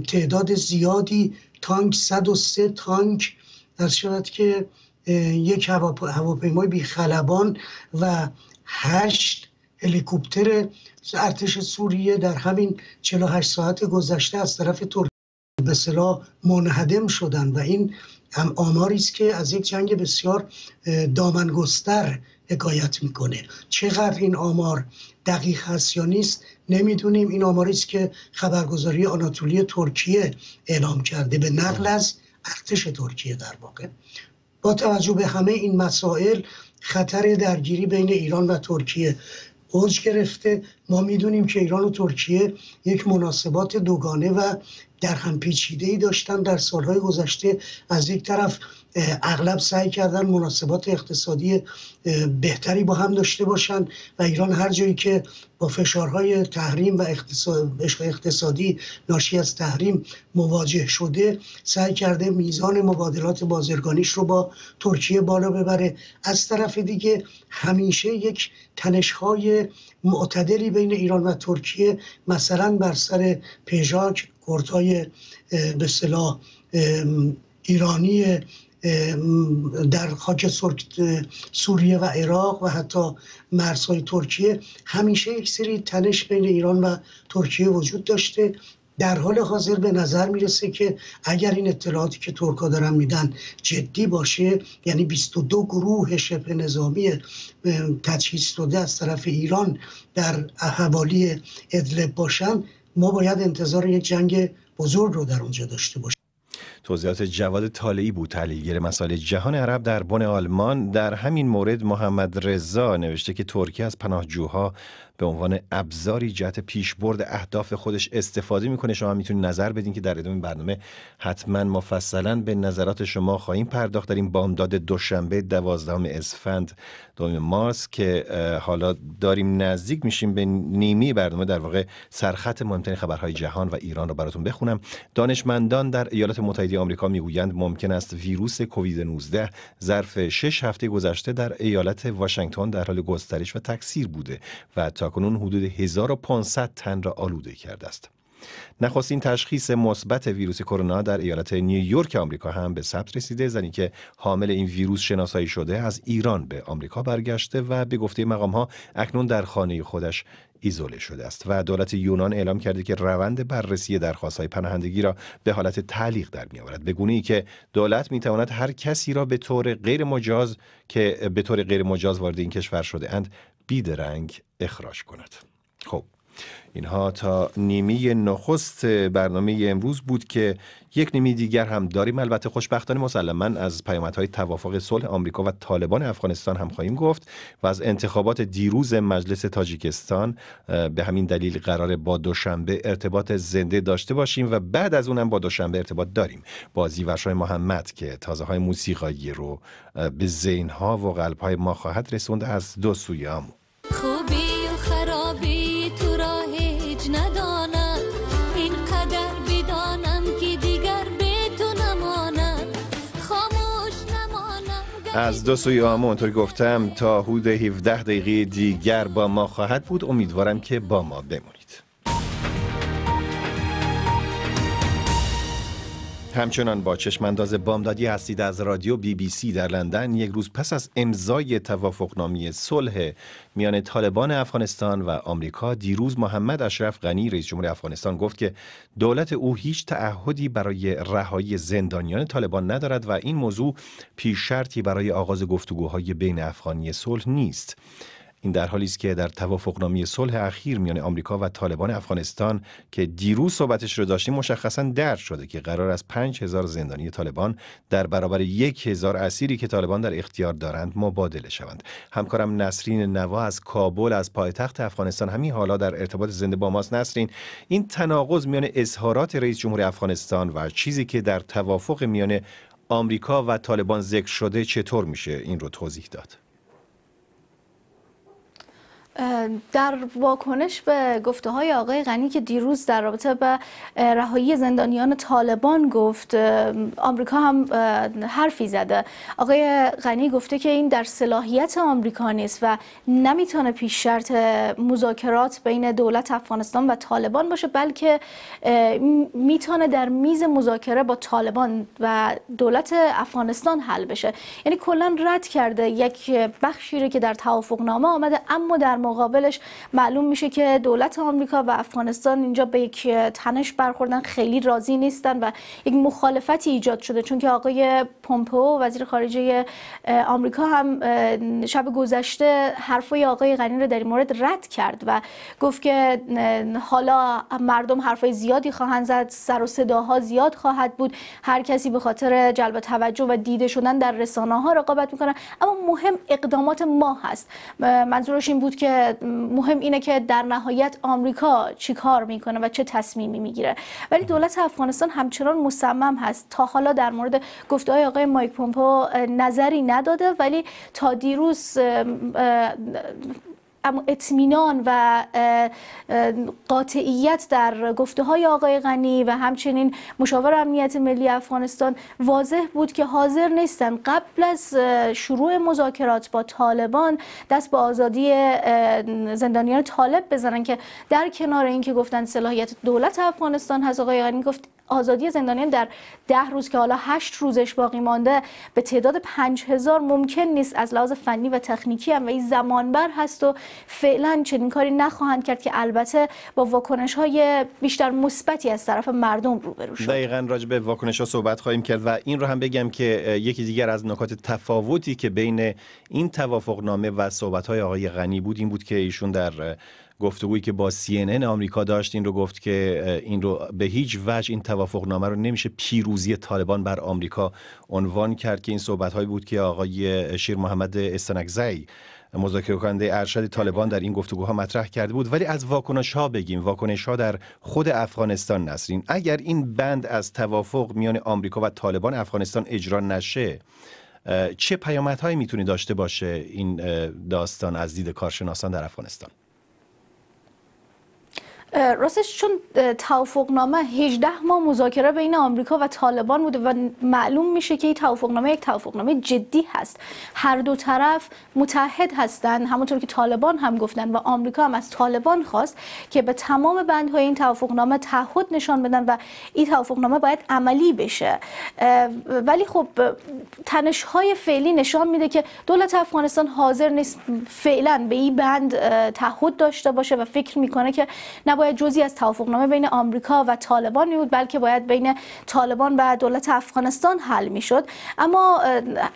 تعداد زیادی تانک 103 تانک در شود که یک هواپیمای خلبان و هشت هلیکوپتر ارتش سوریه در همین 48 ساعت گذشته از طرف ترکیه به صلاح منهدم شدن و این هم آماری است که از یک جنگ بسیار دامنگستر حکایت میکنه چقدر این آمار دقیق هست یا نیست نمیدونیم این آماری است که خبرگزاری آناتولی ترکیه اعلام کرده به نقل از ارتش ترکیه در واقع با توجه به همه این مسائل خطر درگیری بین ایران و ترکیه اوج گرفته ما میدونیم که ایران و ترکیه یک مناسبات دوگانه و در هم پیچیده ای داشتن در سالهای گذشته از یک طرف اغلب سعی کردن مناسبات اقتصادی بهتری با هم داشته باشند و ایران هر جایی که با فشارهای تحریم و اقتصادی ناشی از تحریم مواجه شده سعی کرده میزان مبادلات بازرگانیش رو با ترکیه بالا ببره از طرف دیگه همیشه یک تنشهای معتدلی بین ایران و ترکیه مثلا بر سر پژاک کردهای به صلاح ایرانی در خاک سوریه و عراق و حتی مرزهای ترکیه همیشه یک سری تنش بین ایران و ترکیه وجود داشته در حال حاضر به نظر میرسه که اگر این اطلاعاتی که ترکا دارن میدن جدی باشه یعنی 22 گروه شبه نظامی تجهیز شده از طرف ایران در حوالی ادلب باشن ما باید انتظار یک جنگ بزرگ رو در اونجا داشته باشیم توضیحات جواد طالعی بود تحلیلگر مسائل جهان عرب در بن آلمان در همین مورد محمد رضا نوشته که ترکیه از پناهجوها به عنوان ابزاری جهت پیشبرد اهداف خودش استفاده میکنه شما میتونید نظر بدین که در ادامه برنامه حتما مفصلا به نظرات شما خواهیم پرداخت در این بامداد دوشنبه دوازدهم اسفند دوم مارس که حالا داریم نزدیک میشیم به نیمی برنامه در واقع سرخط مهمترین خبرهای جهان و ایران رو براتون بخونم دانشمندان در ایالات متحده آمریکا میگویند ممکن است ویروس کووید 19 ظرف 6 هفته گذشته در ایالت واشنگتن در حال گسترش و تکثیر بوده و تا تاکنون حدود 1500 تن را آلوده کرده است. نخستین تشخیص مثبت ویروس کرونا در ایالت نیویورک آمریکا هم به ثبت رسیده زنی که حامل این ویروس شناسایی شده از ایران به آمریکا برگشته و به گفته مقام ها اکنون در خانه خودش ایزوله شده است و دولت یونان اعلام کرده که روند بررسی درخواست های پناهندگی را به حالت تعلیق در می آورد به گونه ای که دولت می تواند هر کسی را به طور غیر مجاز که به طور غیر وارد این کشور شده اند بیدرنگ اخراج کند خب اینها تا نیمی نخست برنامه امروز بود که یک نیمی دیگر هم داریم البته خوشبختانه مسلما از پیامدهای توافق صلح آمریکا و طالبان افغانستان هم خواهیم گفت و از انتخابات دیروز مجلس تاجیکستان به همین دلیل قرار با دوشنبه ارتباط زنده داشته باشیم و بعد از اونم با دوشنبه ارتباط داریم بازی زیورشای محمد که تازه های موسیقایی رو به ذهن ها و قلب های ما خواهد رسوند از دو سوی از دو سوی آمو اونطور گفتم تا حدود 17 دقیقه دیگر با ما خواهد بود امیدوارم که با ما بمونید همچنان با چشمانداز بامدادی هستید از رادیو بی بی سی در لندن یک روز پس از امضای توافقنامه صلح میان طالبان افغانستان و آمریکا دیروز محمد اشرف غنی رئیس جمهور افغانستان گفت که دولت او هیچ تعهدی برای رهایی زندانیان طالبان ندارد و این موضوع پیش شرطی برای آغاز گفتگوهای بین افغانی صلح نیست این در حالی است که در توافقنامه صلح اخیر میان آمریکا و طالبان افغانستان که دیروز صحبتش رو داشتیم مشخصا درد شده که قرار از 5000 زندانی طالبان در برابر 1000 اسیری که طالبان در اختیار دارند مبادله شوند همکارم نسرین نوا از کابل از پایتخت افغانستان همین حالا در ارتباط زنده با ماست نسرین این تناقض میان اظهارات رئیس جمهور افغانستان و چیزی که در توافق میان آمریکا و طالبان ذکر شده چطور میشه این رو توضیح داد در واکنش به گفته های آقای غنی که دیروز در رابطه به رهایی زندانیان طالبان گفت آمریکا هم حرفی زده آقای غنی گفته که این در صلاحیت آمریکا نیست و نمیتونه پیش شرط مذاکرات بین دولت افغانستان و طالبان باشه بلکه میتونه در میز مذاکره با طالبان و دولت افغانستان حل بشه یعنی کلا رد کرده یک بخشی که در توافقنامه آمده اما در مقابلش معلوم میشه که دولت آمریکا و افغانستان اینجا به یک تنش برخوردن خیلی راضی نیستن و یک مخالفتی ایجاد شده چون که آقای پومپو وزیر خارجه آمریکا هم شب گذشته حرفای آقای غنی رو در این مورد رد کرد و گفت که حالا مردم حرفای زیادی خواهند زد سر و صداها زیاد خواهد بود هر کسی به خاطر جلب توجه و دیده شدن در رسانه ها رقابت میکنه اما مهم اقدامات ما هست منظورش این بود که مهم اینه که در نهایت آمریکا چی کار میکنه و چه تصمیمی میگیره ولی دولت افغانستان همچنان مصمم هست تا حالا در مورد گفته های آقای مایک پومپو نظری نداده ولی تا دیروز اطمینان و قاطعیت در گفته های آقای غنی و همچنین مشاور امنیت ملی افغانستان واضح بود که حاضر نیستن قبل از شروع مذاکرات با طالبان دست به آزادی زندانیان طالب بزنن که در کنار اینکه گفتن صلاحیت دولت افغانستان هست آقای غنی گفت آزادی زندانیان در ده روز که حالا هشت روزش باقی مانده به تعداد هزار ممکن نیست از لحاظ فنی و تکنیکی هم و این زمانبر هست و فعلا چنین کاری نخواهند کرد که البته با واکنش های بیشتر مثبتی از طرف مردم روبرو شد دقیقا راجع به واکنش ها صحبت خواهیم کرد و این رو هم بگم که یکی دیگر از نکات تفاوتی که بین این نامه و صحبت های آقای غنی بود این بود که ایشون در گفتگویی که با CNN آمریکا داشت این رو گفت که این رو به هیچ وجه این توافق نامه رو نمیشه پیروزی طالبان بر آمریکا عنوان کرد که این صحبت هایی بود که آقای شیر محمد استنگزی مذاکره کننده ارشد طالبان در این گفتگوها مطرح کرده بود ولی از واکنش ها بگیم واکنش ها در خود افغانستان نسرین اگر این بند از توافق میان آمریکا و طالبان افغانستان اجرا نشه چه پیامدهایی میتونه داشته باشه این داستان از دید کارشناسان در افغانستان راستش چون توافقنامه 18 ماه مذاکره بین آمریکا و طالبان بوده و معلوم میشه که این توافقنامه یک توافقنامه جدی هست هر دو طرف متحد هستند همونطور که طالبان هم گفتن و آمریکا هم از طالبان خواست که به تمام بندهای این توافقنامه تعهد نشان بدن و این توافقنامه باید عملی بشه ولی خب تنشهای های فعلی نشان میده که دولت افغانستان حاضر نیست فعلا به این بند تعهد داشته باشه و فکر میکنه که نباید نباید جزی از توافقنامه بین آمریکا و طالبان می بود بلکه باید بین طالبان و دولت افغانستان حل میشد اما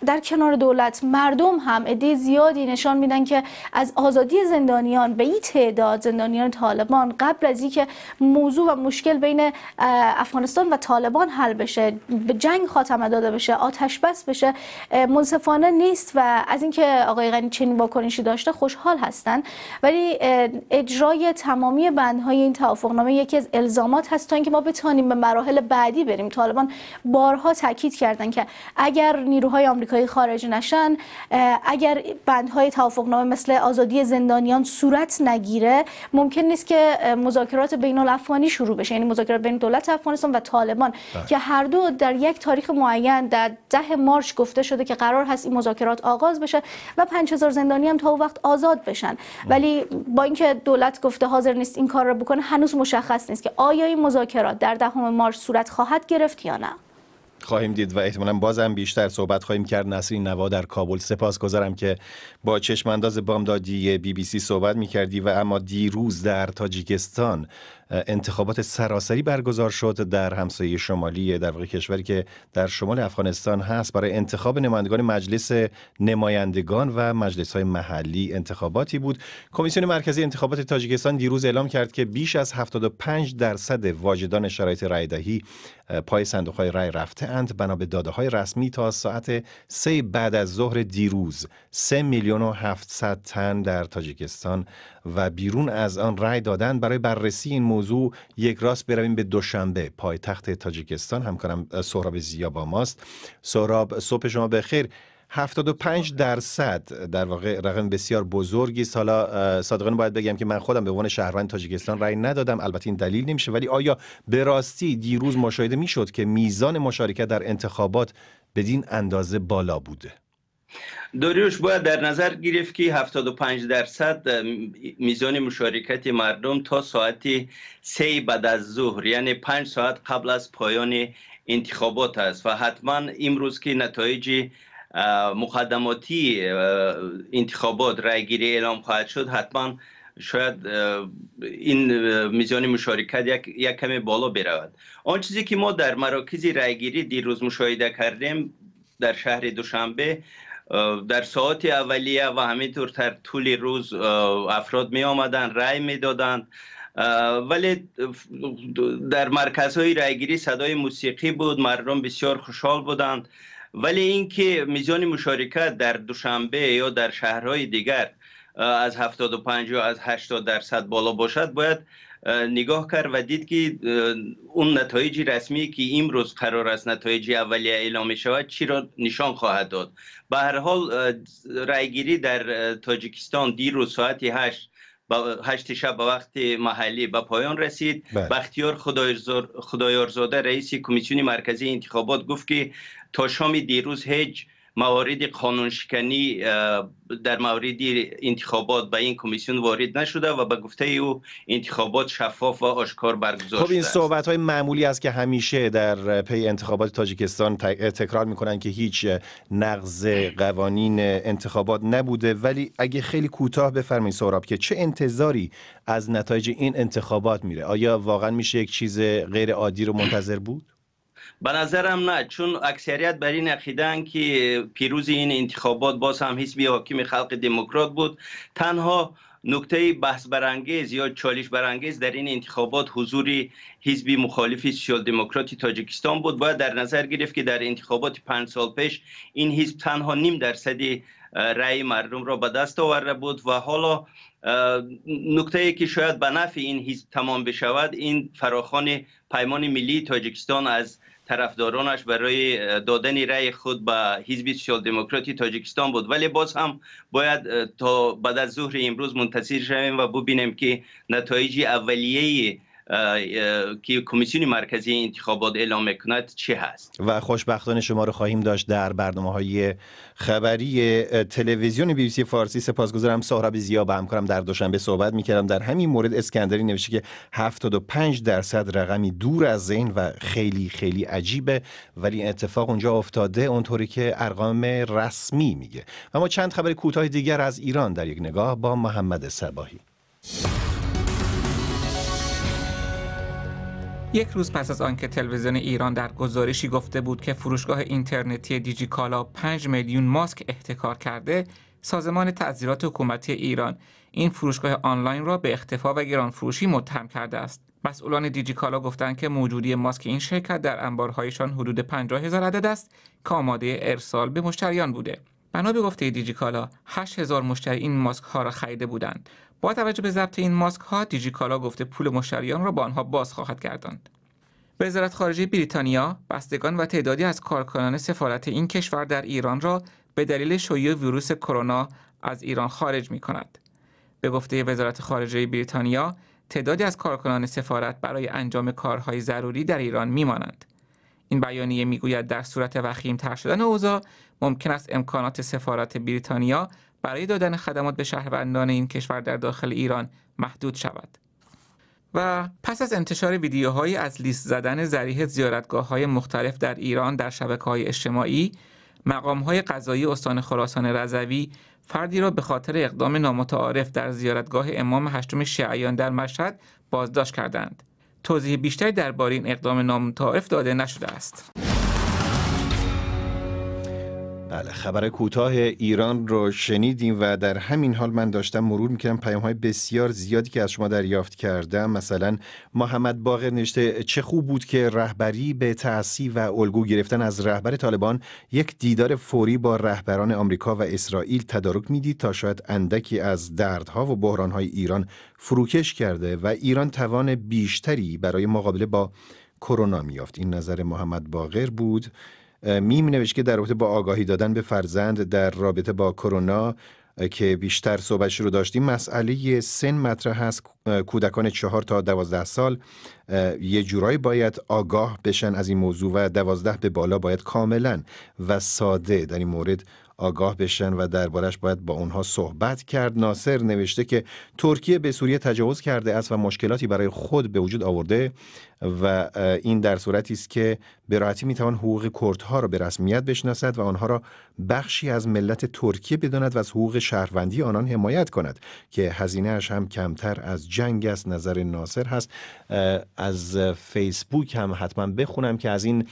در کنار دولت مردم هم عده زیادی نشان میدن که از آزادی زندانیان به این تعداد زندانیان طالبان قبل از اینکه موضوع و مشکل بین افغانستان و طالبان حل بشه به جنگ خاتمه داده بشه آتش بس بشه منصفانه نیست و از اینکه آقای غنی چنین واکنشی داشته خوشحال هستن ولی اجرای تمامی بندهای این توافقنامه یکی از الزامات هست تا اینکه ما بتونیم به مراحل بعدی بریم طالبان بارها تاکید کردن که اگر نیروهای آمریکایی خارج نشن اگر بندهای توافقنامه مثل آزادی زندانیان صورت نگیره ممکن نیست که مذاکرات بین الافغانی شروع بشه یعنی مذاکرات بین دولت افغانستان و طالبان بله. که هر دو در یک تاریخ معین در ده مارچ گفته شده که قرار هست این مذاکرات آغاز بشه و 5000 زندانی هم تا وقت آزاد بشن بله. ولی با اینکه دولت گفته حاضر نیست این کار را میکنه هنوز مشخص نیست که آیا این مذاکرات در دهم مارس صورت خواهد گرفت یا نه خواهیم دید و احتمالا بازم بیشتر صحبت خواهیم کرد نسرین نوا در کابل سپاس گذارم که با چشم انداز بامدادی بی بی سی صحبت می کردی و اما دیروز در تاجیکستان انتخابات سراسری برگزار شد در همسایه شمالی در واقع کشوری که در شمال افغانستان هست برای انتخاب نمایندگان مجلس نمایندگان و مجلس های محلی انتخاباتی بود کمیسیون مرکزی انتخابات تاجیکستان دیروز اعلام کرد که بیش از 75 درصد واجدان شرایط دهی پای صندوق های رای رفته اند بنا به داده های رسمی تا ساعت سه بعد از ظهر دیروز 3 میلیون و 700 تن در تاجیکستان و بیرون از آن رای دادن برای بررسی این موضوع یک راست برویم به دوشنبه پایتخت تاجیکستان همکارم سهراب زیا با ماست سهراب صبح شما بخیر 75 درصد در واقع رقم بسیار بزرگی حالا صادقانه باید بگم که من خودم به عنوان شهروند تاجیکستان رأی ندادم البته این دلیل نمیشه ولی آیا به راستی دیروز مشاهده میشد که میزان مشارکت در انتخابات بدین اندازه بالا بوده داریوش باید در نظر گرفت که 75 درصد میزان مشارکت مردم تا ساعت 3 بعد از ظهر یعنی 5 ساعت قبل از پایان انتخابات است و حتما امروز که نتایج مقدماتی انتخابات گیری اعلام خواهد شد حتما شاید این میزان مشارکت یک, یک کمی بالا برود آن چیزی که ما در مراکز گیری دیروز مشاهده کردیم در شهر دوشنبه در ساعت اولیه و همینطور تر طول روز افراد می آمدن رای می دادن ولی در مرکز های رایگیری صدای موسیقی بود مردم بسیار خوشحال بودند ولی اینکه میزان مشارکت در دوشنبه یا در شهرهای دیگر از 75 یا از 80 درصد بالا باشد باید نگاه کرد و دید که اون نتایج رسمی که امروز قرار است نتایج اولیه اعلام شود چی را نشان خواهد داد به هر حال رایگیری در تاجیکستان دیروز ساعت هشت با هشت شب به وقت محلی به پایان رسید بله. بختیار خدایارزاده رئیس کمیسیون مرکزی انتخابات گفت که تا شام دیروز هیچ موارد قانونشکنی در مورد انتخابات به این کمیسیون وارد نشده و به گفته او انتخابات شفاف و آشکار برگزار خب این صحبت های معمولی است که همیشه در پی انتخابات تاجیکستان تکرار میکنن که هیچ نقض قوانین انتخابات نبوده ولی اگه خیلی کوتاه بفرمایید سهراب که چه انتظاری از نتایج این انتخابات میره آیا واقعا میشه یک چیز غیر عادی رو منتظر بود به نظرم نه چون اکثریت بر این عقیدن که پیروز این انتخابات باز هم حزب حاکم خلق دموکرات بود تنها نکته بحث برانگیز یا چالش برانگیز در این انتخابات حضور حزب مخالف سوسیال دموکراتی تاجیکستان بود باید در نظر گرفت که در انتخابات پنج سال پیش این حزب تنها نیم درصد رأی مردم را به دست آورده بود و حالا نکته که شاید به نفع این حزب تمام بشود این فراخان پیمان ملی تاجیکستان از طرفدارانش برای دادن رأی خود به حزب سوسیال دموکراتی تاجیکستان بود ولی باز هم باید تا بعد از ظهر امروز منتظر شویم و ببینیم که نتایج اولیه که کمیسیون مرکزی انتخابات اعلام میکند چه هست و خوشبختانه شما رو خواهیم داشت در برنامه های خبری تلویزیون بی بی سی فارسی سپاسگزارم سهراب زیا به همکارم در دوشنبه صحبت میکردم در همین مورد اسکندری نوشته که 75 درصد رقمی دور از ذهن و خیلی خیلی عجیبه ولی اتفاق اونجا افتاده اونطوری که ارقام رسمی میگه اما چند خبر کوتاه دیگر از ایران در یک نگاه با محمد صباهی یک روز پس از آنکه تلویزیون ایران در گزارشی گفته بود که فروشگاه اینترنتی دیجیکالا 5 میلیون ماسک احتکار کرده، سازمان تعذیرات حکومتی ایران این فروشگاه آنلاین را به اختفا و گرانفروشی متهم کرده است. مسئولان دیجیکالا گفتند که موجودی ماسک این شرکت در انبارهایشان حدود 50 هزار عدد است که آماده ارسال به مشتریان بوده. بنا به گفته دیجیکالا 8000 مشتری این ماسک ها را خریده بودند با توجه به ضبط این ماسک ها دیجیکالا گفته پول مشتریان را به آنها باز خواهد گرداند. وزارت خارجه بریتانیا بستگان و تعدادی از کارکنان سفارت این کشور در ایران را به دلیل شیوع ویروس کرونا از ایران خارج می کند. به گفته وزارت خارجه بریتانیا تعدادی از کارکنان سفارت برای انجام کارهای ضروری در ایران میمانند. این بیانیه میگوید در صورت وخیم تر شدن اوضاع ممکن است امکانات سفارت بریتانیا برای دادن خدمات به شهروندان این کشور در داخل ایران محدود شود. و پس از انتشار ویدیوهایی از لیست زدن زریح زیارتگاه های مختلف در ایران در شبکه های اجتماعی مقام های قضایی استان خراسان رضوی فردی را به خاطر اقدام نامتعارف در زیارتگاه امام هشتم شیعیان در مشهد بازداشت کردند. توضیح بیشتری درباره این اقدام نامتعارف داده نشده است. بله خبر کوتاه ایران رو شنیدیم و در همین حال من داشتم مرور میکردم پیام های بسیار زیادی که از شما دریافت کردم مثلا محمد باقر نشته چه خوب بود که رهبری به تعصی و الگو گرفتن از رهبر طالبان یک دیدار فوری با رهبران آمریکا و اسرائیل تدارک میدید تا شاید اندکی از دردها و بحرانهای ایران فروکش کرده و ایران توان بیشتری برای مقابله با کرونا میافت این نظر محمد باقر بود میم نوشت که در رابطه با آگاهی دادن به فرزند در رابطه با کرونا که بیشتر صحبتش رو داشتیم مسئله سن مطرح هست کودکان چهار تا دوازده سال یه جورایی باید آگاه بشن از این موضوع و دوازده به بالا باید کاملا و ساده در این مورد آگاه بشن و دربارش باید با اونها صحبت کرد ناصر نوشته که ترکیه به سوریه تجاوز کرده است و مشکلاتی برای خود به وجود آورده و این در صورتی است که به راحتی میتوان حقوق کردها را به رسمیت بشناسد و آنها را بخشی از ملت ترکیه بداند و از حقوق شهروندی آنان حمایت کند که اش هم کمتر از جنگ است نظر ناصر هست از فیسبوک هم حتما بخونم که از این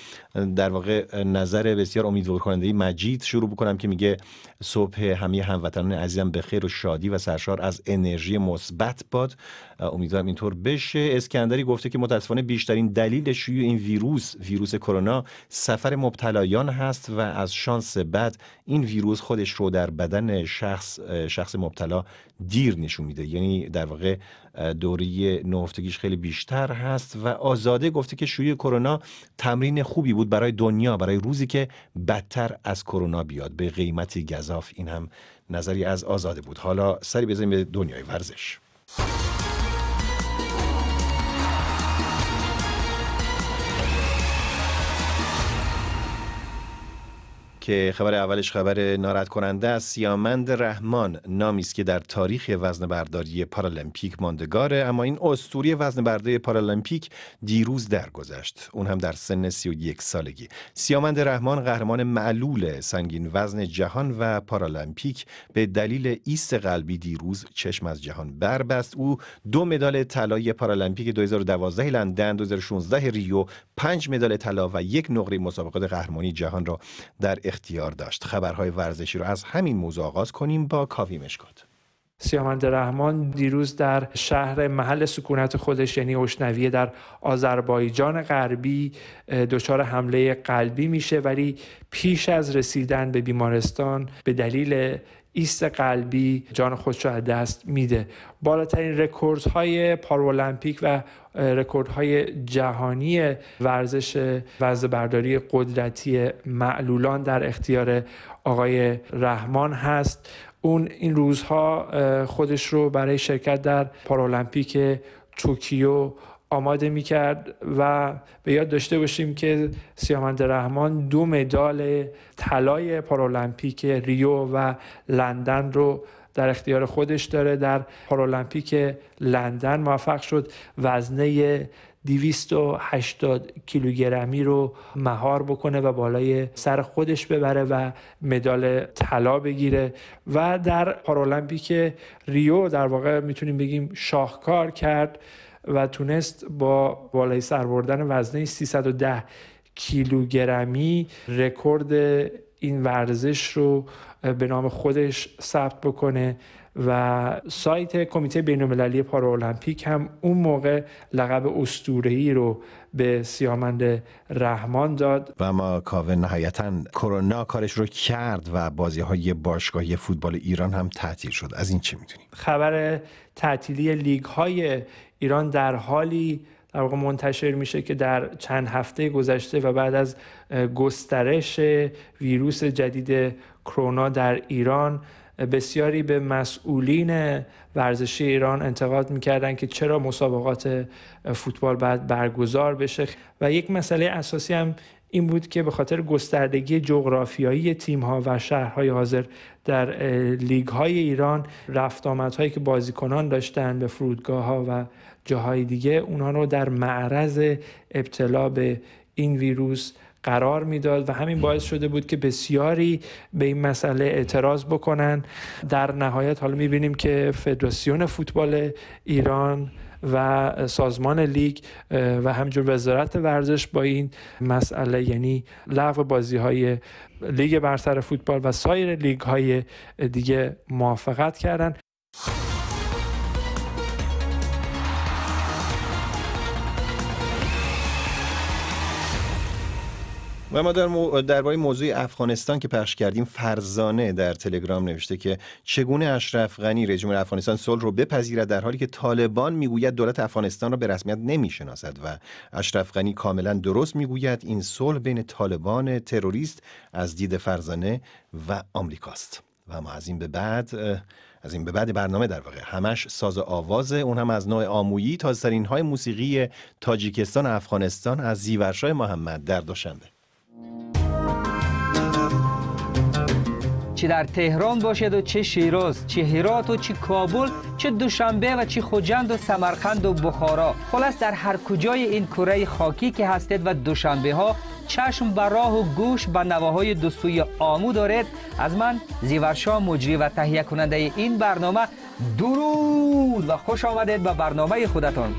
در واقع نظر بسیار امیدوار کننده مجید شروع بکنم که میگه صبح همه هموطنان عزیزم به خیر و شادی و سرشار از انرژی مثبت باد امیدوارم اینطور بشه اسکندری گفته که متاسفانه بیشترین دلیل شیوع این ویروس ویروس کرونا سفر مبتلایان هست و از شانس بد این ویروس خودش رو در بدن شخص شخص مبتلا دیر نشون میده یعنی در واقع دوره نهفتگیش خیلی بیشتر هست و آزاده گفته که شوی کرونا تمرین خوبی بود برای دنیا برای روزی که بدتر از کرونا بیاد به قیمتی گذاف این هم نظری از آزاده بود حالا سری بزنیم به دنیای ورزش که خبر اولش خبر نارد کننده است سیامند رحمان نامی است که در تاریخ وزن برداری پارالمپیک ماندگاره اما این استوری وزن برداری پارالمپیک دیروز درگذشت اون هم در سن 31 سالگی سیامند رحمان قهرمان معلول سنگین وزن جهان و پارالمپیک به دلیل ایست قلبی دیروز چشم از جهان بربست او دو مدال طلای پارالمپیک 2012 لندن 2016 ریو پنج مدال طلا و یک نقره مسابقات قهرمانی جهان را در اختیار داشت خبرهای ورزشی رو از همین موضوع آغاز کنیم با کاوی مشکات سیامند رحمان دیروز در شهر محل سکونت خودش یعنی اشنویه در آذربایجان غربی دچار حمله قلبی میشه ولی پیش از رسیدن به بیمارستان به دلیل ایست قلبی جان خودش را دست میده بالاترین رکورد های پارولمپیک و رکورد های جهانی ورزش وزنه برداری قدرتی معلولان در اختیار آقای رحمان هست اون این روزها خودش رو برای شرکت در پارالمپیک توکیو آماده می کرد و به یاد داشته باشیم که سیامند رحمان دو مدال طلای پارالمپیک ریو و لندن رو در اختیار خودش داره در پارالمپیک لندن موفق شد وزنه 280 کیلوگرمی رو مهار بکنه و بالای سر خودش ببره و مدال طلا بگیره و در پارالمپیک ریو در واقع میتونیم بگیم شاهکار کرد و تونست با بالای سر بردن وزنه 310 کیلوگرمی رکورد این ورزش رو به نام خودش ثبت بکنه و سایت کمیته بین المللی هم اون موقع لقب اسطوره‌ای رو به سیامند رحمان داد و ما کاوه نهایتا کرونا کارش رو کرد و بازی های باشگاهی فوتبال ایران هم تعطیل شد از این چه میدونیم خبر تعطیلی لیگ های ایران در حالی در واقع منتشر میشه که در چند هفته گذشته و بعد از گسترش ویروس جدید کرونا در ایران بسیاری به مسئولین ورزشی ایران انتقاد میکردن که چرا مسابقات فوتبال باید برگزار بشه و یک مسئله اساسی هم این بود که به خاطر گستردگی جغرافیایی تیم ها و شهرهای حاضر در لیگ های ایران رفت هایی که بازیکنان داشتن به فرودگاه ها و جاهای دیگه اونها رو در معرض ابتلا به این ویروس قرار میداد و همین باعث شده بود که بسیاری به این مسئله اعتراض بکنن در نهایت حالا بینیم که فدراسیون فوتبال ایران و سازمان لیگ و همجور وزارت ورزش با این مسئله یعنی لغو بازی های لیگ برتر فوتبال و سایر لیگ های دیگه موافقت کردن و ما در درباره موضوع افغانستان که پخش کردیم فرزانه در تلگرام نوشته که چگونه اشرف غنی رژیم افغانستان صلح رو بپذیرد در حالی که طالبان میگوید دولت افغانستان را به رسمیت نمیشناسد و اشرف غنی کاملا درست میگوید این صلح بین طالبان تروریست از دید فرزانه و آمریکاست و ما از این به بعد از این به بعد برنامه در واقع همش ساز آوازه اون هم از نوع آمویی تا سرین های موسیقی تاجیکستان افغانستان از زیورشای محمد در دوشنبه چی در تهران باشد و چه شیراز چه هرات و چه کابل چه دوشنبه و چه خوجند و سمرقند و بخارا خلاص در هر کجای این کره خاکی که هستید و دوشنبه ها چشم به راه و گوش به نواهای دو آمو دارید از من زیورشا مجری و تهیه کننده این برنامه درود و خوش آمدید به برنامه خودتان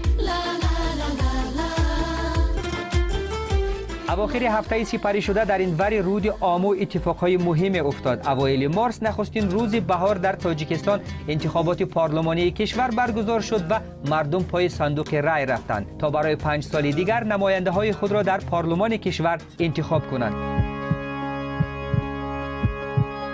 اواخر هفته سپری شده در این وری رود آمو های مهم افتاد اوایل مارس نخستین روز بهار در تاجیکستان انتخابات پارلمانی کشور برگزار شد و مردم پای صندوق رای رفتند تا برای پنج سال دیگر نماینده های خود را در پارلمان کشور انتخاب کنند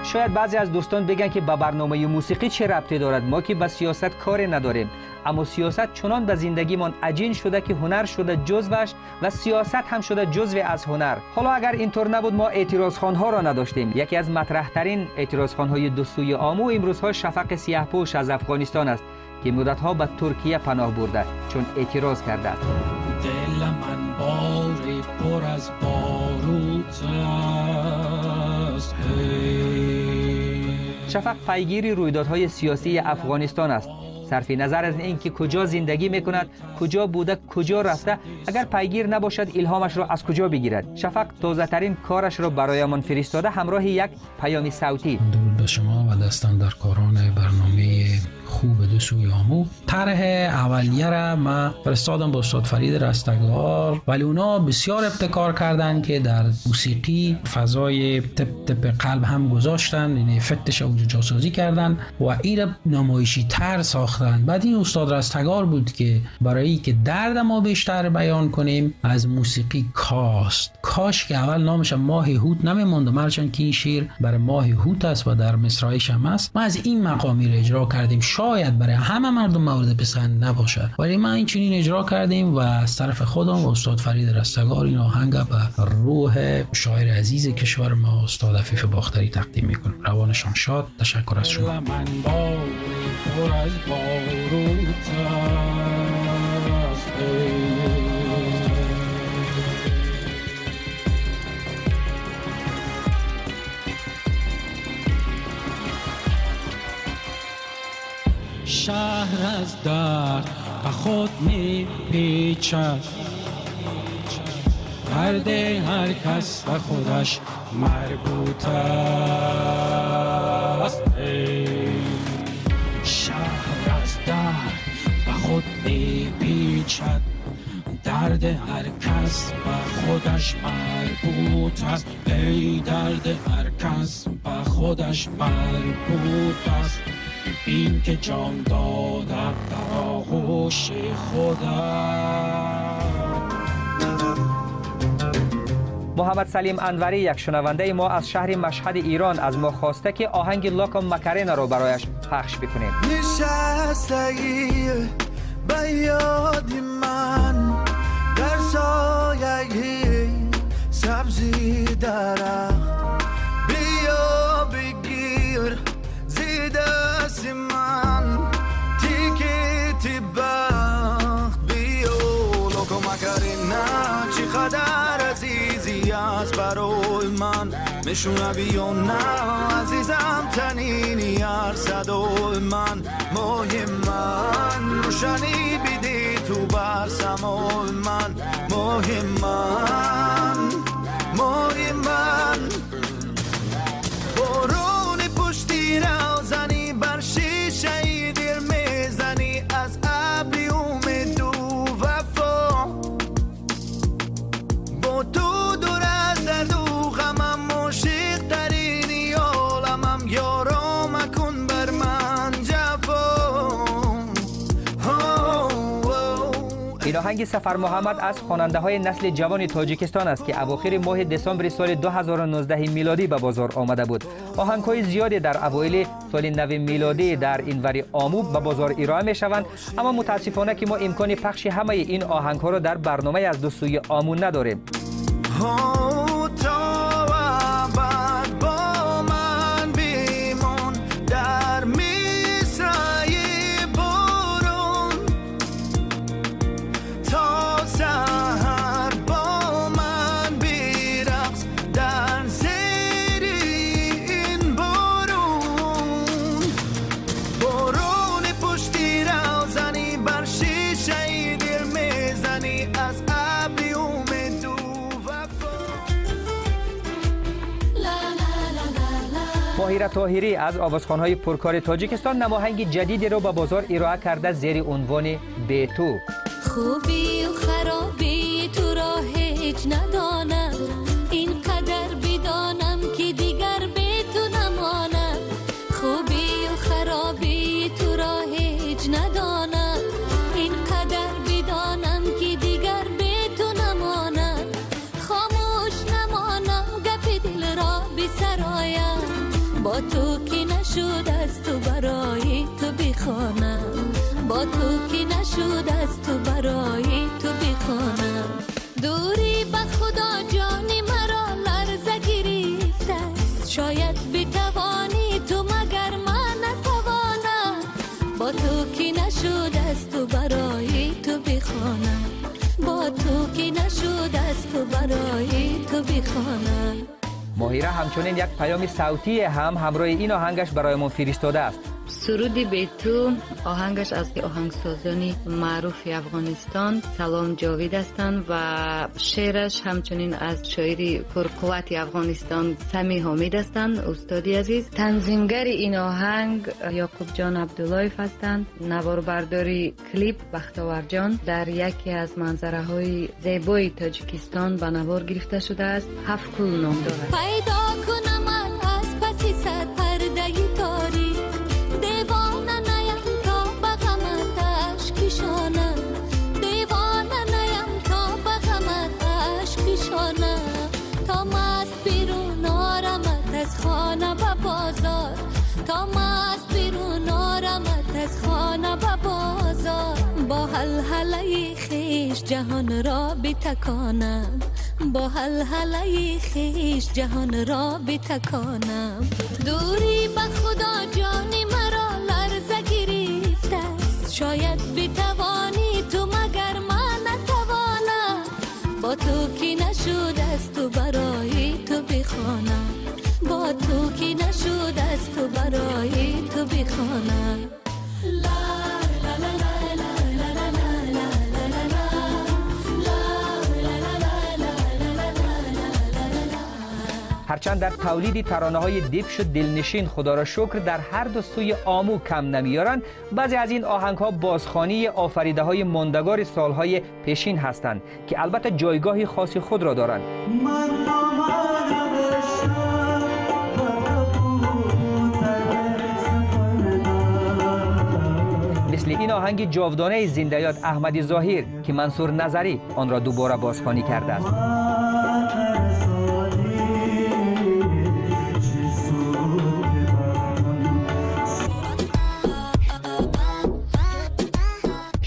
شاید بعضی از دوستان بگن که به برنامه موسیقی چه ربطی دارد ما که به سیاست کار نداریم اما سیاست چنان به زندگیمان عجین شده که هنر شده جزوش و سیاست هم شده جزو از هنر حالا اگر اینطور نبود ما اعتراض ها را نداشتیم یکی از مطرح ترین اعتراض های دو آمو آمو امروزها شفق سیاه از افغانستان است که مدت ها به ترکیه پناه برده چون اعتراض کرده است من از شفق پیگیری رویدادهای سیاسی افغانستان است صرف نظر از اینکه کجا زندگی میکند کجا بوده کجا رفته اگر پیگیر نباشد الهامش را از کجا بگیرد شفق تازه ترین کارش را برایمان فرستاده همراه یک پیام صوتی به شما و دستان در کاران برنامه کوه به سوی آمو طرح اولیه را من فرستادم با استاد فرید رستگار ولی اونا بسیار ابتکار کردن که در موسیقی فضای تپ تپ قلب هم گذاشتن یعنی فتش اونجا جاسازی کردن و این نمایشی تر ساختن بعد این استاد رستگار بود که برای که درد ما بیشتر بیان کنیم از موسیقی کاست کاش که اول نامش ماه هوت نمیموند مرچن که این شیر بر ماه هوت است و در مصرایش هم است ما از این مقامی را اجرا کردیم شاید برای همه مردم مورد پسند نباشد ولی ما این چنین اجرا کردیم و از طرف خودم و استاد فرید رستگار این آهنگ به روح شاعر عزیز کشور ما استاد عفیف باختری تقدیم میکنم روانشان شاد تشکر از شما شهر از درد و خود می پیچد درد هر کس و خودش مربوط است شهر از درد و خود می پیچد درد هر کس با خودش مربوط است درد هر کس با خودش مربوط است این که جان دادم در آغوش خودم محمد سلیم انوری یک شنونده ما از شهر مشهد ایران از ما خواسته که آهنگ لاکم مکرین رو برایش پخش بکنیم نشستگی به یاد من در سایه سبزی درخت چقدر عزیزی از برای من میشونوی و نه عزیزم تنینی هر صدای من ماه من روشنی بیدی تو بر سمای من ماه من ماه من بارون پشتی آهنگ سفر محمد از خواننده های نسل جوان تاجیکستان است که اواخر ماه دسامبر سال 2019 میلادی به بازار آمده بود. آهنگ های زیادی در اوایل سال نو میلادی در اینور آمو به بازار ارائه می شوند اما متاسفانه که ما امکان پخش همه این آهنگ ها را در برنامه از دو سوی آمون نداریم. تاهیری از آوازخانهای پرکار تاجیکستان نماهنگ جدیدی را به بازار ارائه کرده زیر عنوان به تو خوبی بالایی تو همچنین یک پیام صوتی هم همراه این آهنگش من فرستاده است سرود به تو آهنگش از آهنگسازان معروف افغانستان سلام جاوید هستند و شعرش همچنین از شاعری پرقوت افغانستان سمی حامید هستند استادی عزیز تنظیمگر این آهنگ یعقوب جان عبدالایف هستند نوار کلیپ بختاور جان در یکی از منظره های زیبای تاجیکستان به نوار گرفته شده است هفت کل نام دارد پیدا کنم با هلای خیش جهان را بتکانم با هلای خیش جهان را بتکانم دوری به خدا جانی مرا لرزه گرفته است شاید بتوانی هرچند در تولید ترانه های دیپش و دلنشین خدا را شکر در هر دو سوی آمو کم نمیارند بعضی از این آهنگ ها بازخانی آفریده های ماندگار سالهای پیشین هستند که البته جایگاه خاصی خود را دارند مثل این آهنگ جاودانه زندیات احمدی ظاهیر که منصور نظری آن را دوباره بازخوانی کرده است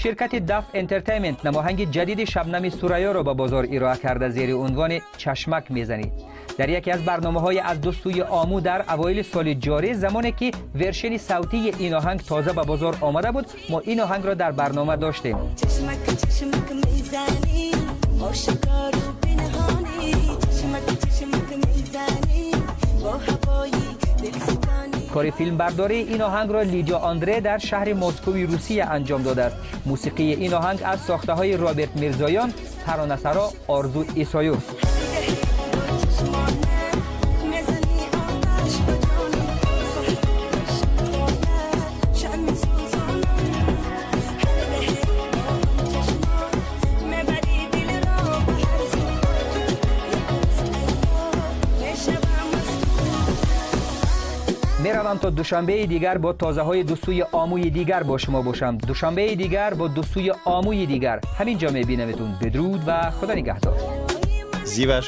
شرکت دف انترتیمنت نماهنگ جدید شبنم سوریا را با بازار ایراه کرده زیر عنوان چشمک میزنید در یکی از برنامه های از دو سوی آمو در اوایل سال جاری زمانی که ورشن صوتی این آهنگ تازه به بازار آمده بود ما این آهنگ را در برنامه داشتیم چشمک چشمک کار فیلمبرداری این آهنگ را لیدیا آندره در شهر مسکوی روسیه انجام داده است موسیقی این آهنگ از ساخته های رابرت میرزایان ترانه سرا آرزو ایسایوف تا دوشنبه دیگر با تازه های دو آموی دیگر با شما باشم دوشنبه دیگر با دو آموی دیگر همینجا میبینمتون بدرود و خدا نگهدار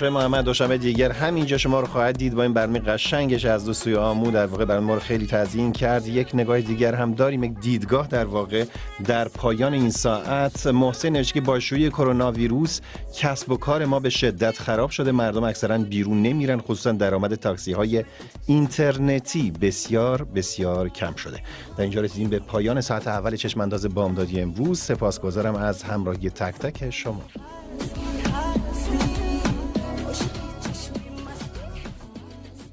های محمد دوشنبه دیگر همینجا شما رو خواهد دید با این برمی قشنگش از دو سوی آمو در واقع ما رو خیلی تزیین کرد یک نگاه دیگر هم داریم دیدگاه در واقع در پایان این ساعت محسن که با شوی کرونا ویروس کسب و کار ما به شدت خراب شده مردم اکثرا بیرون نمیرن خصوصا درآمد تاکسی های اینترنتی بسیار بسیار کم شده در اینجا رسیدیم به پایان ساعت اول چشم انداز بامدادی امروز سپاسگزارم از همراهی تک تک شما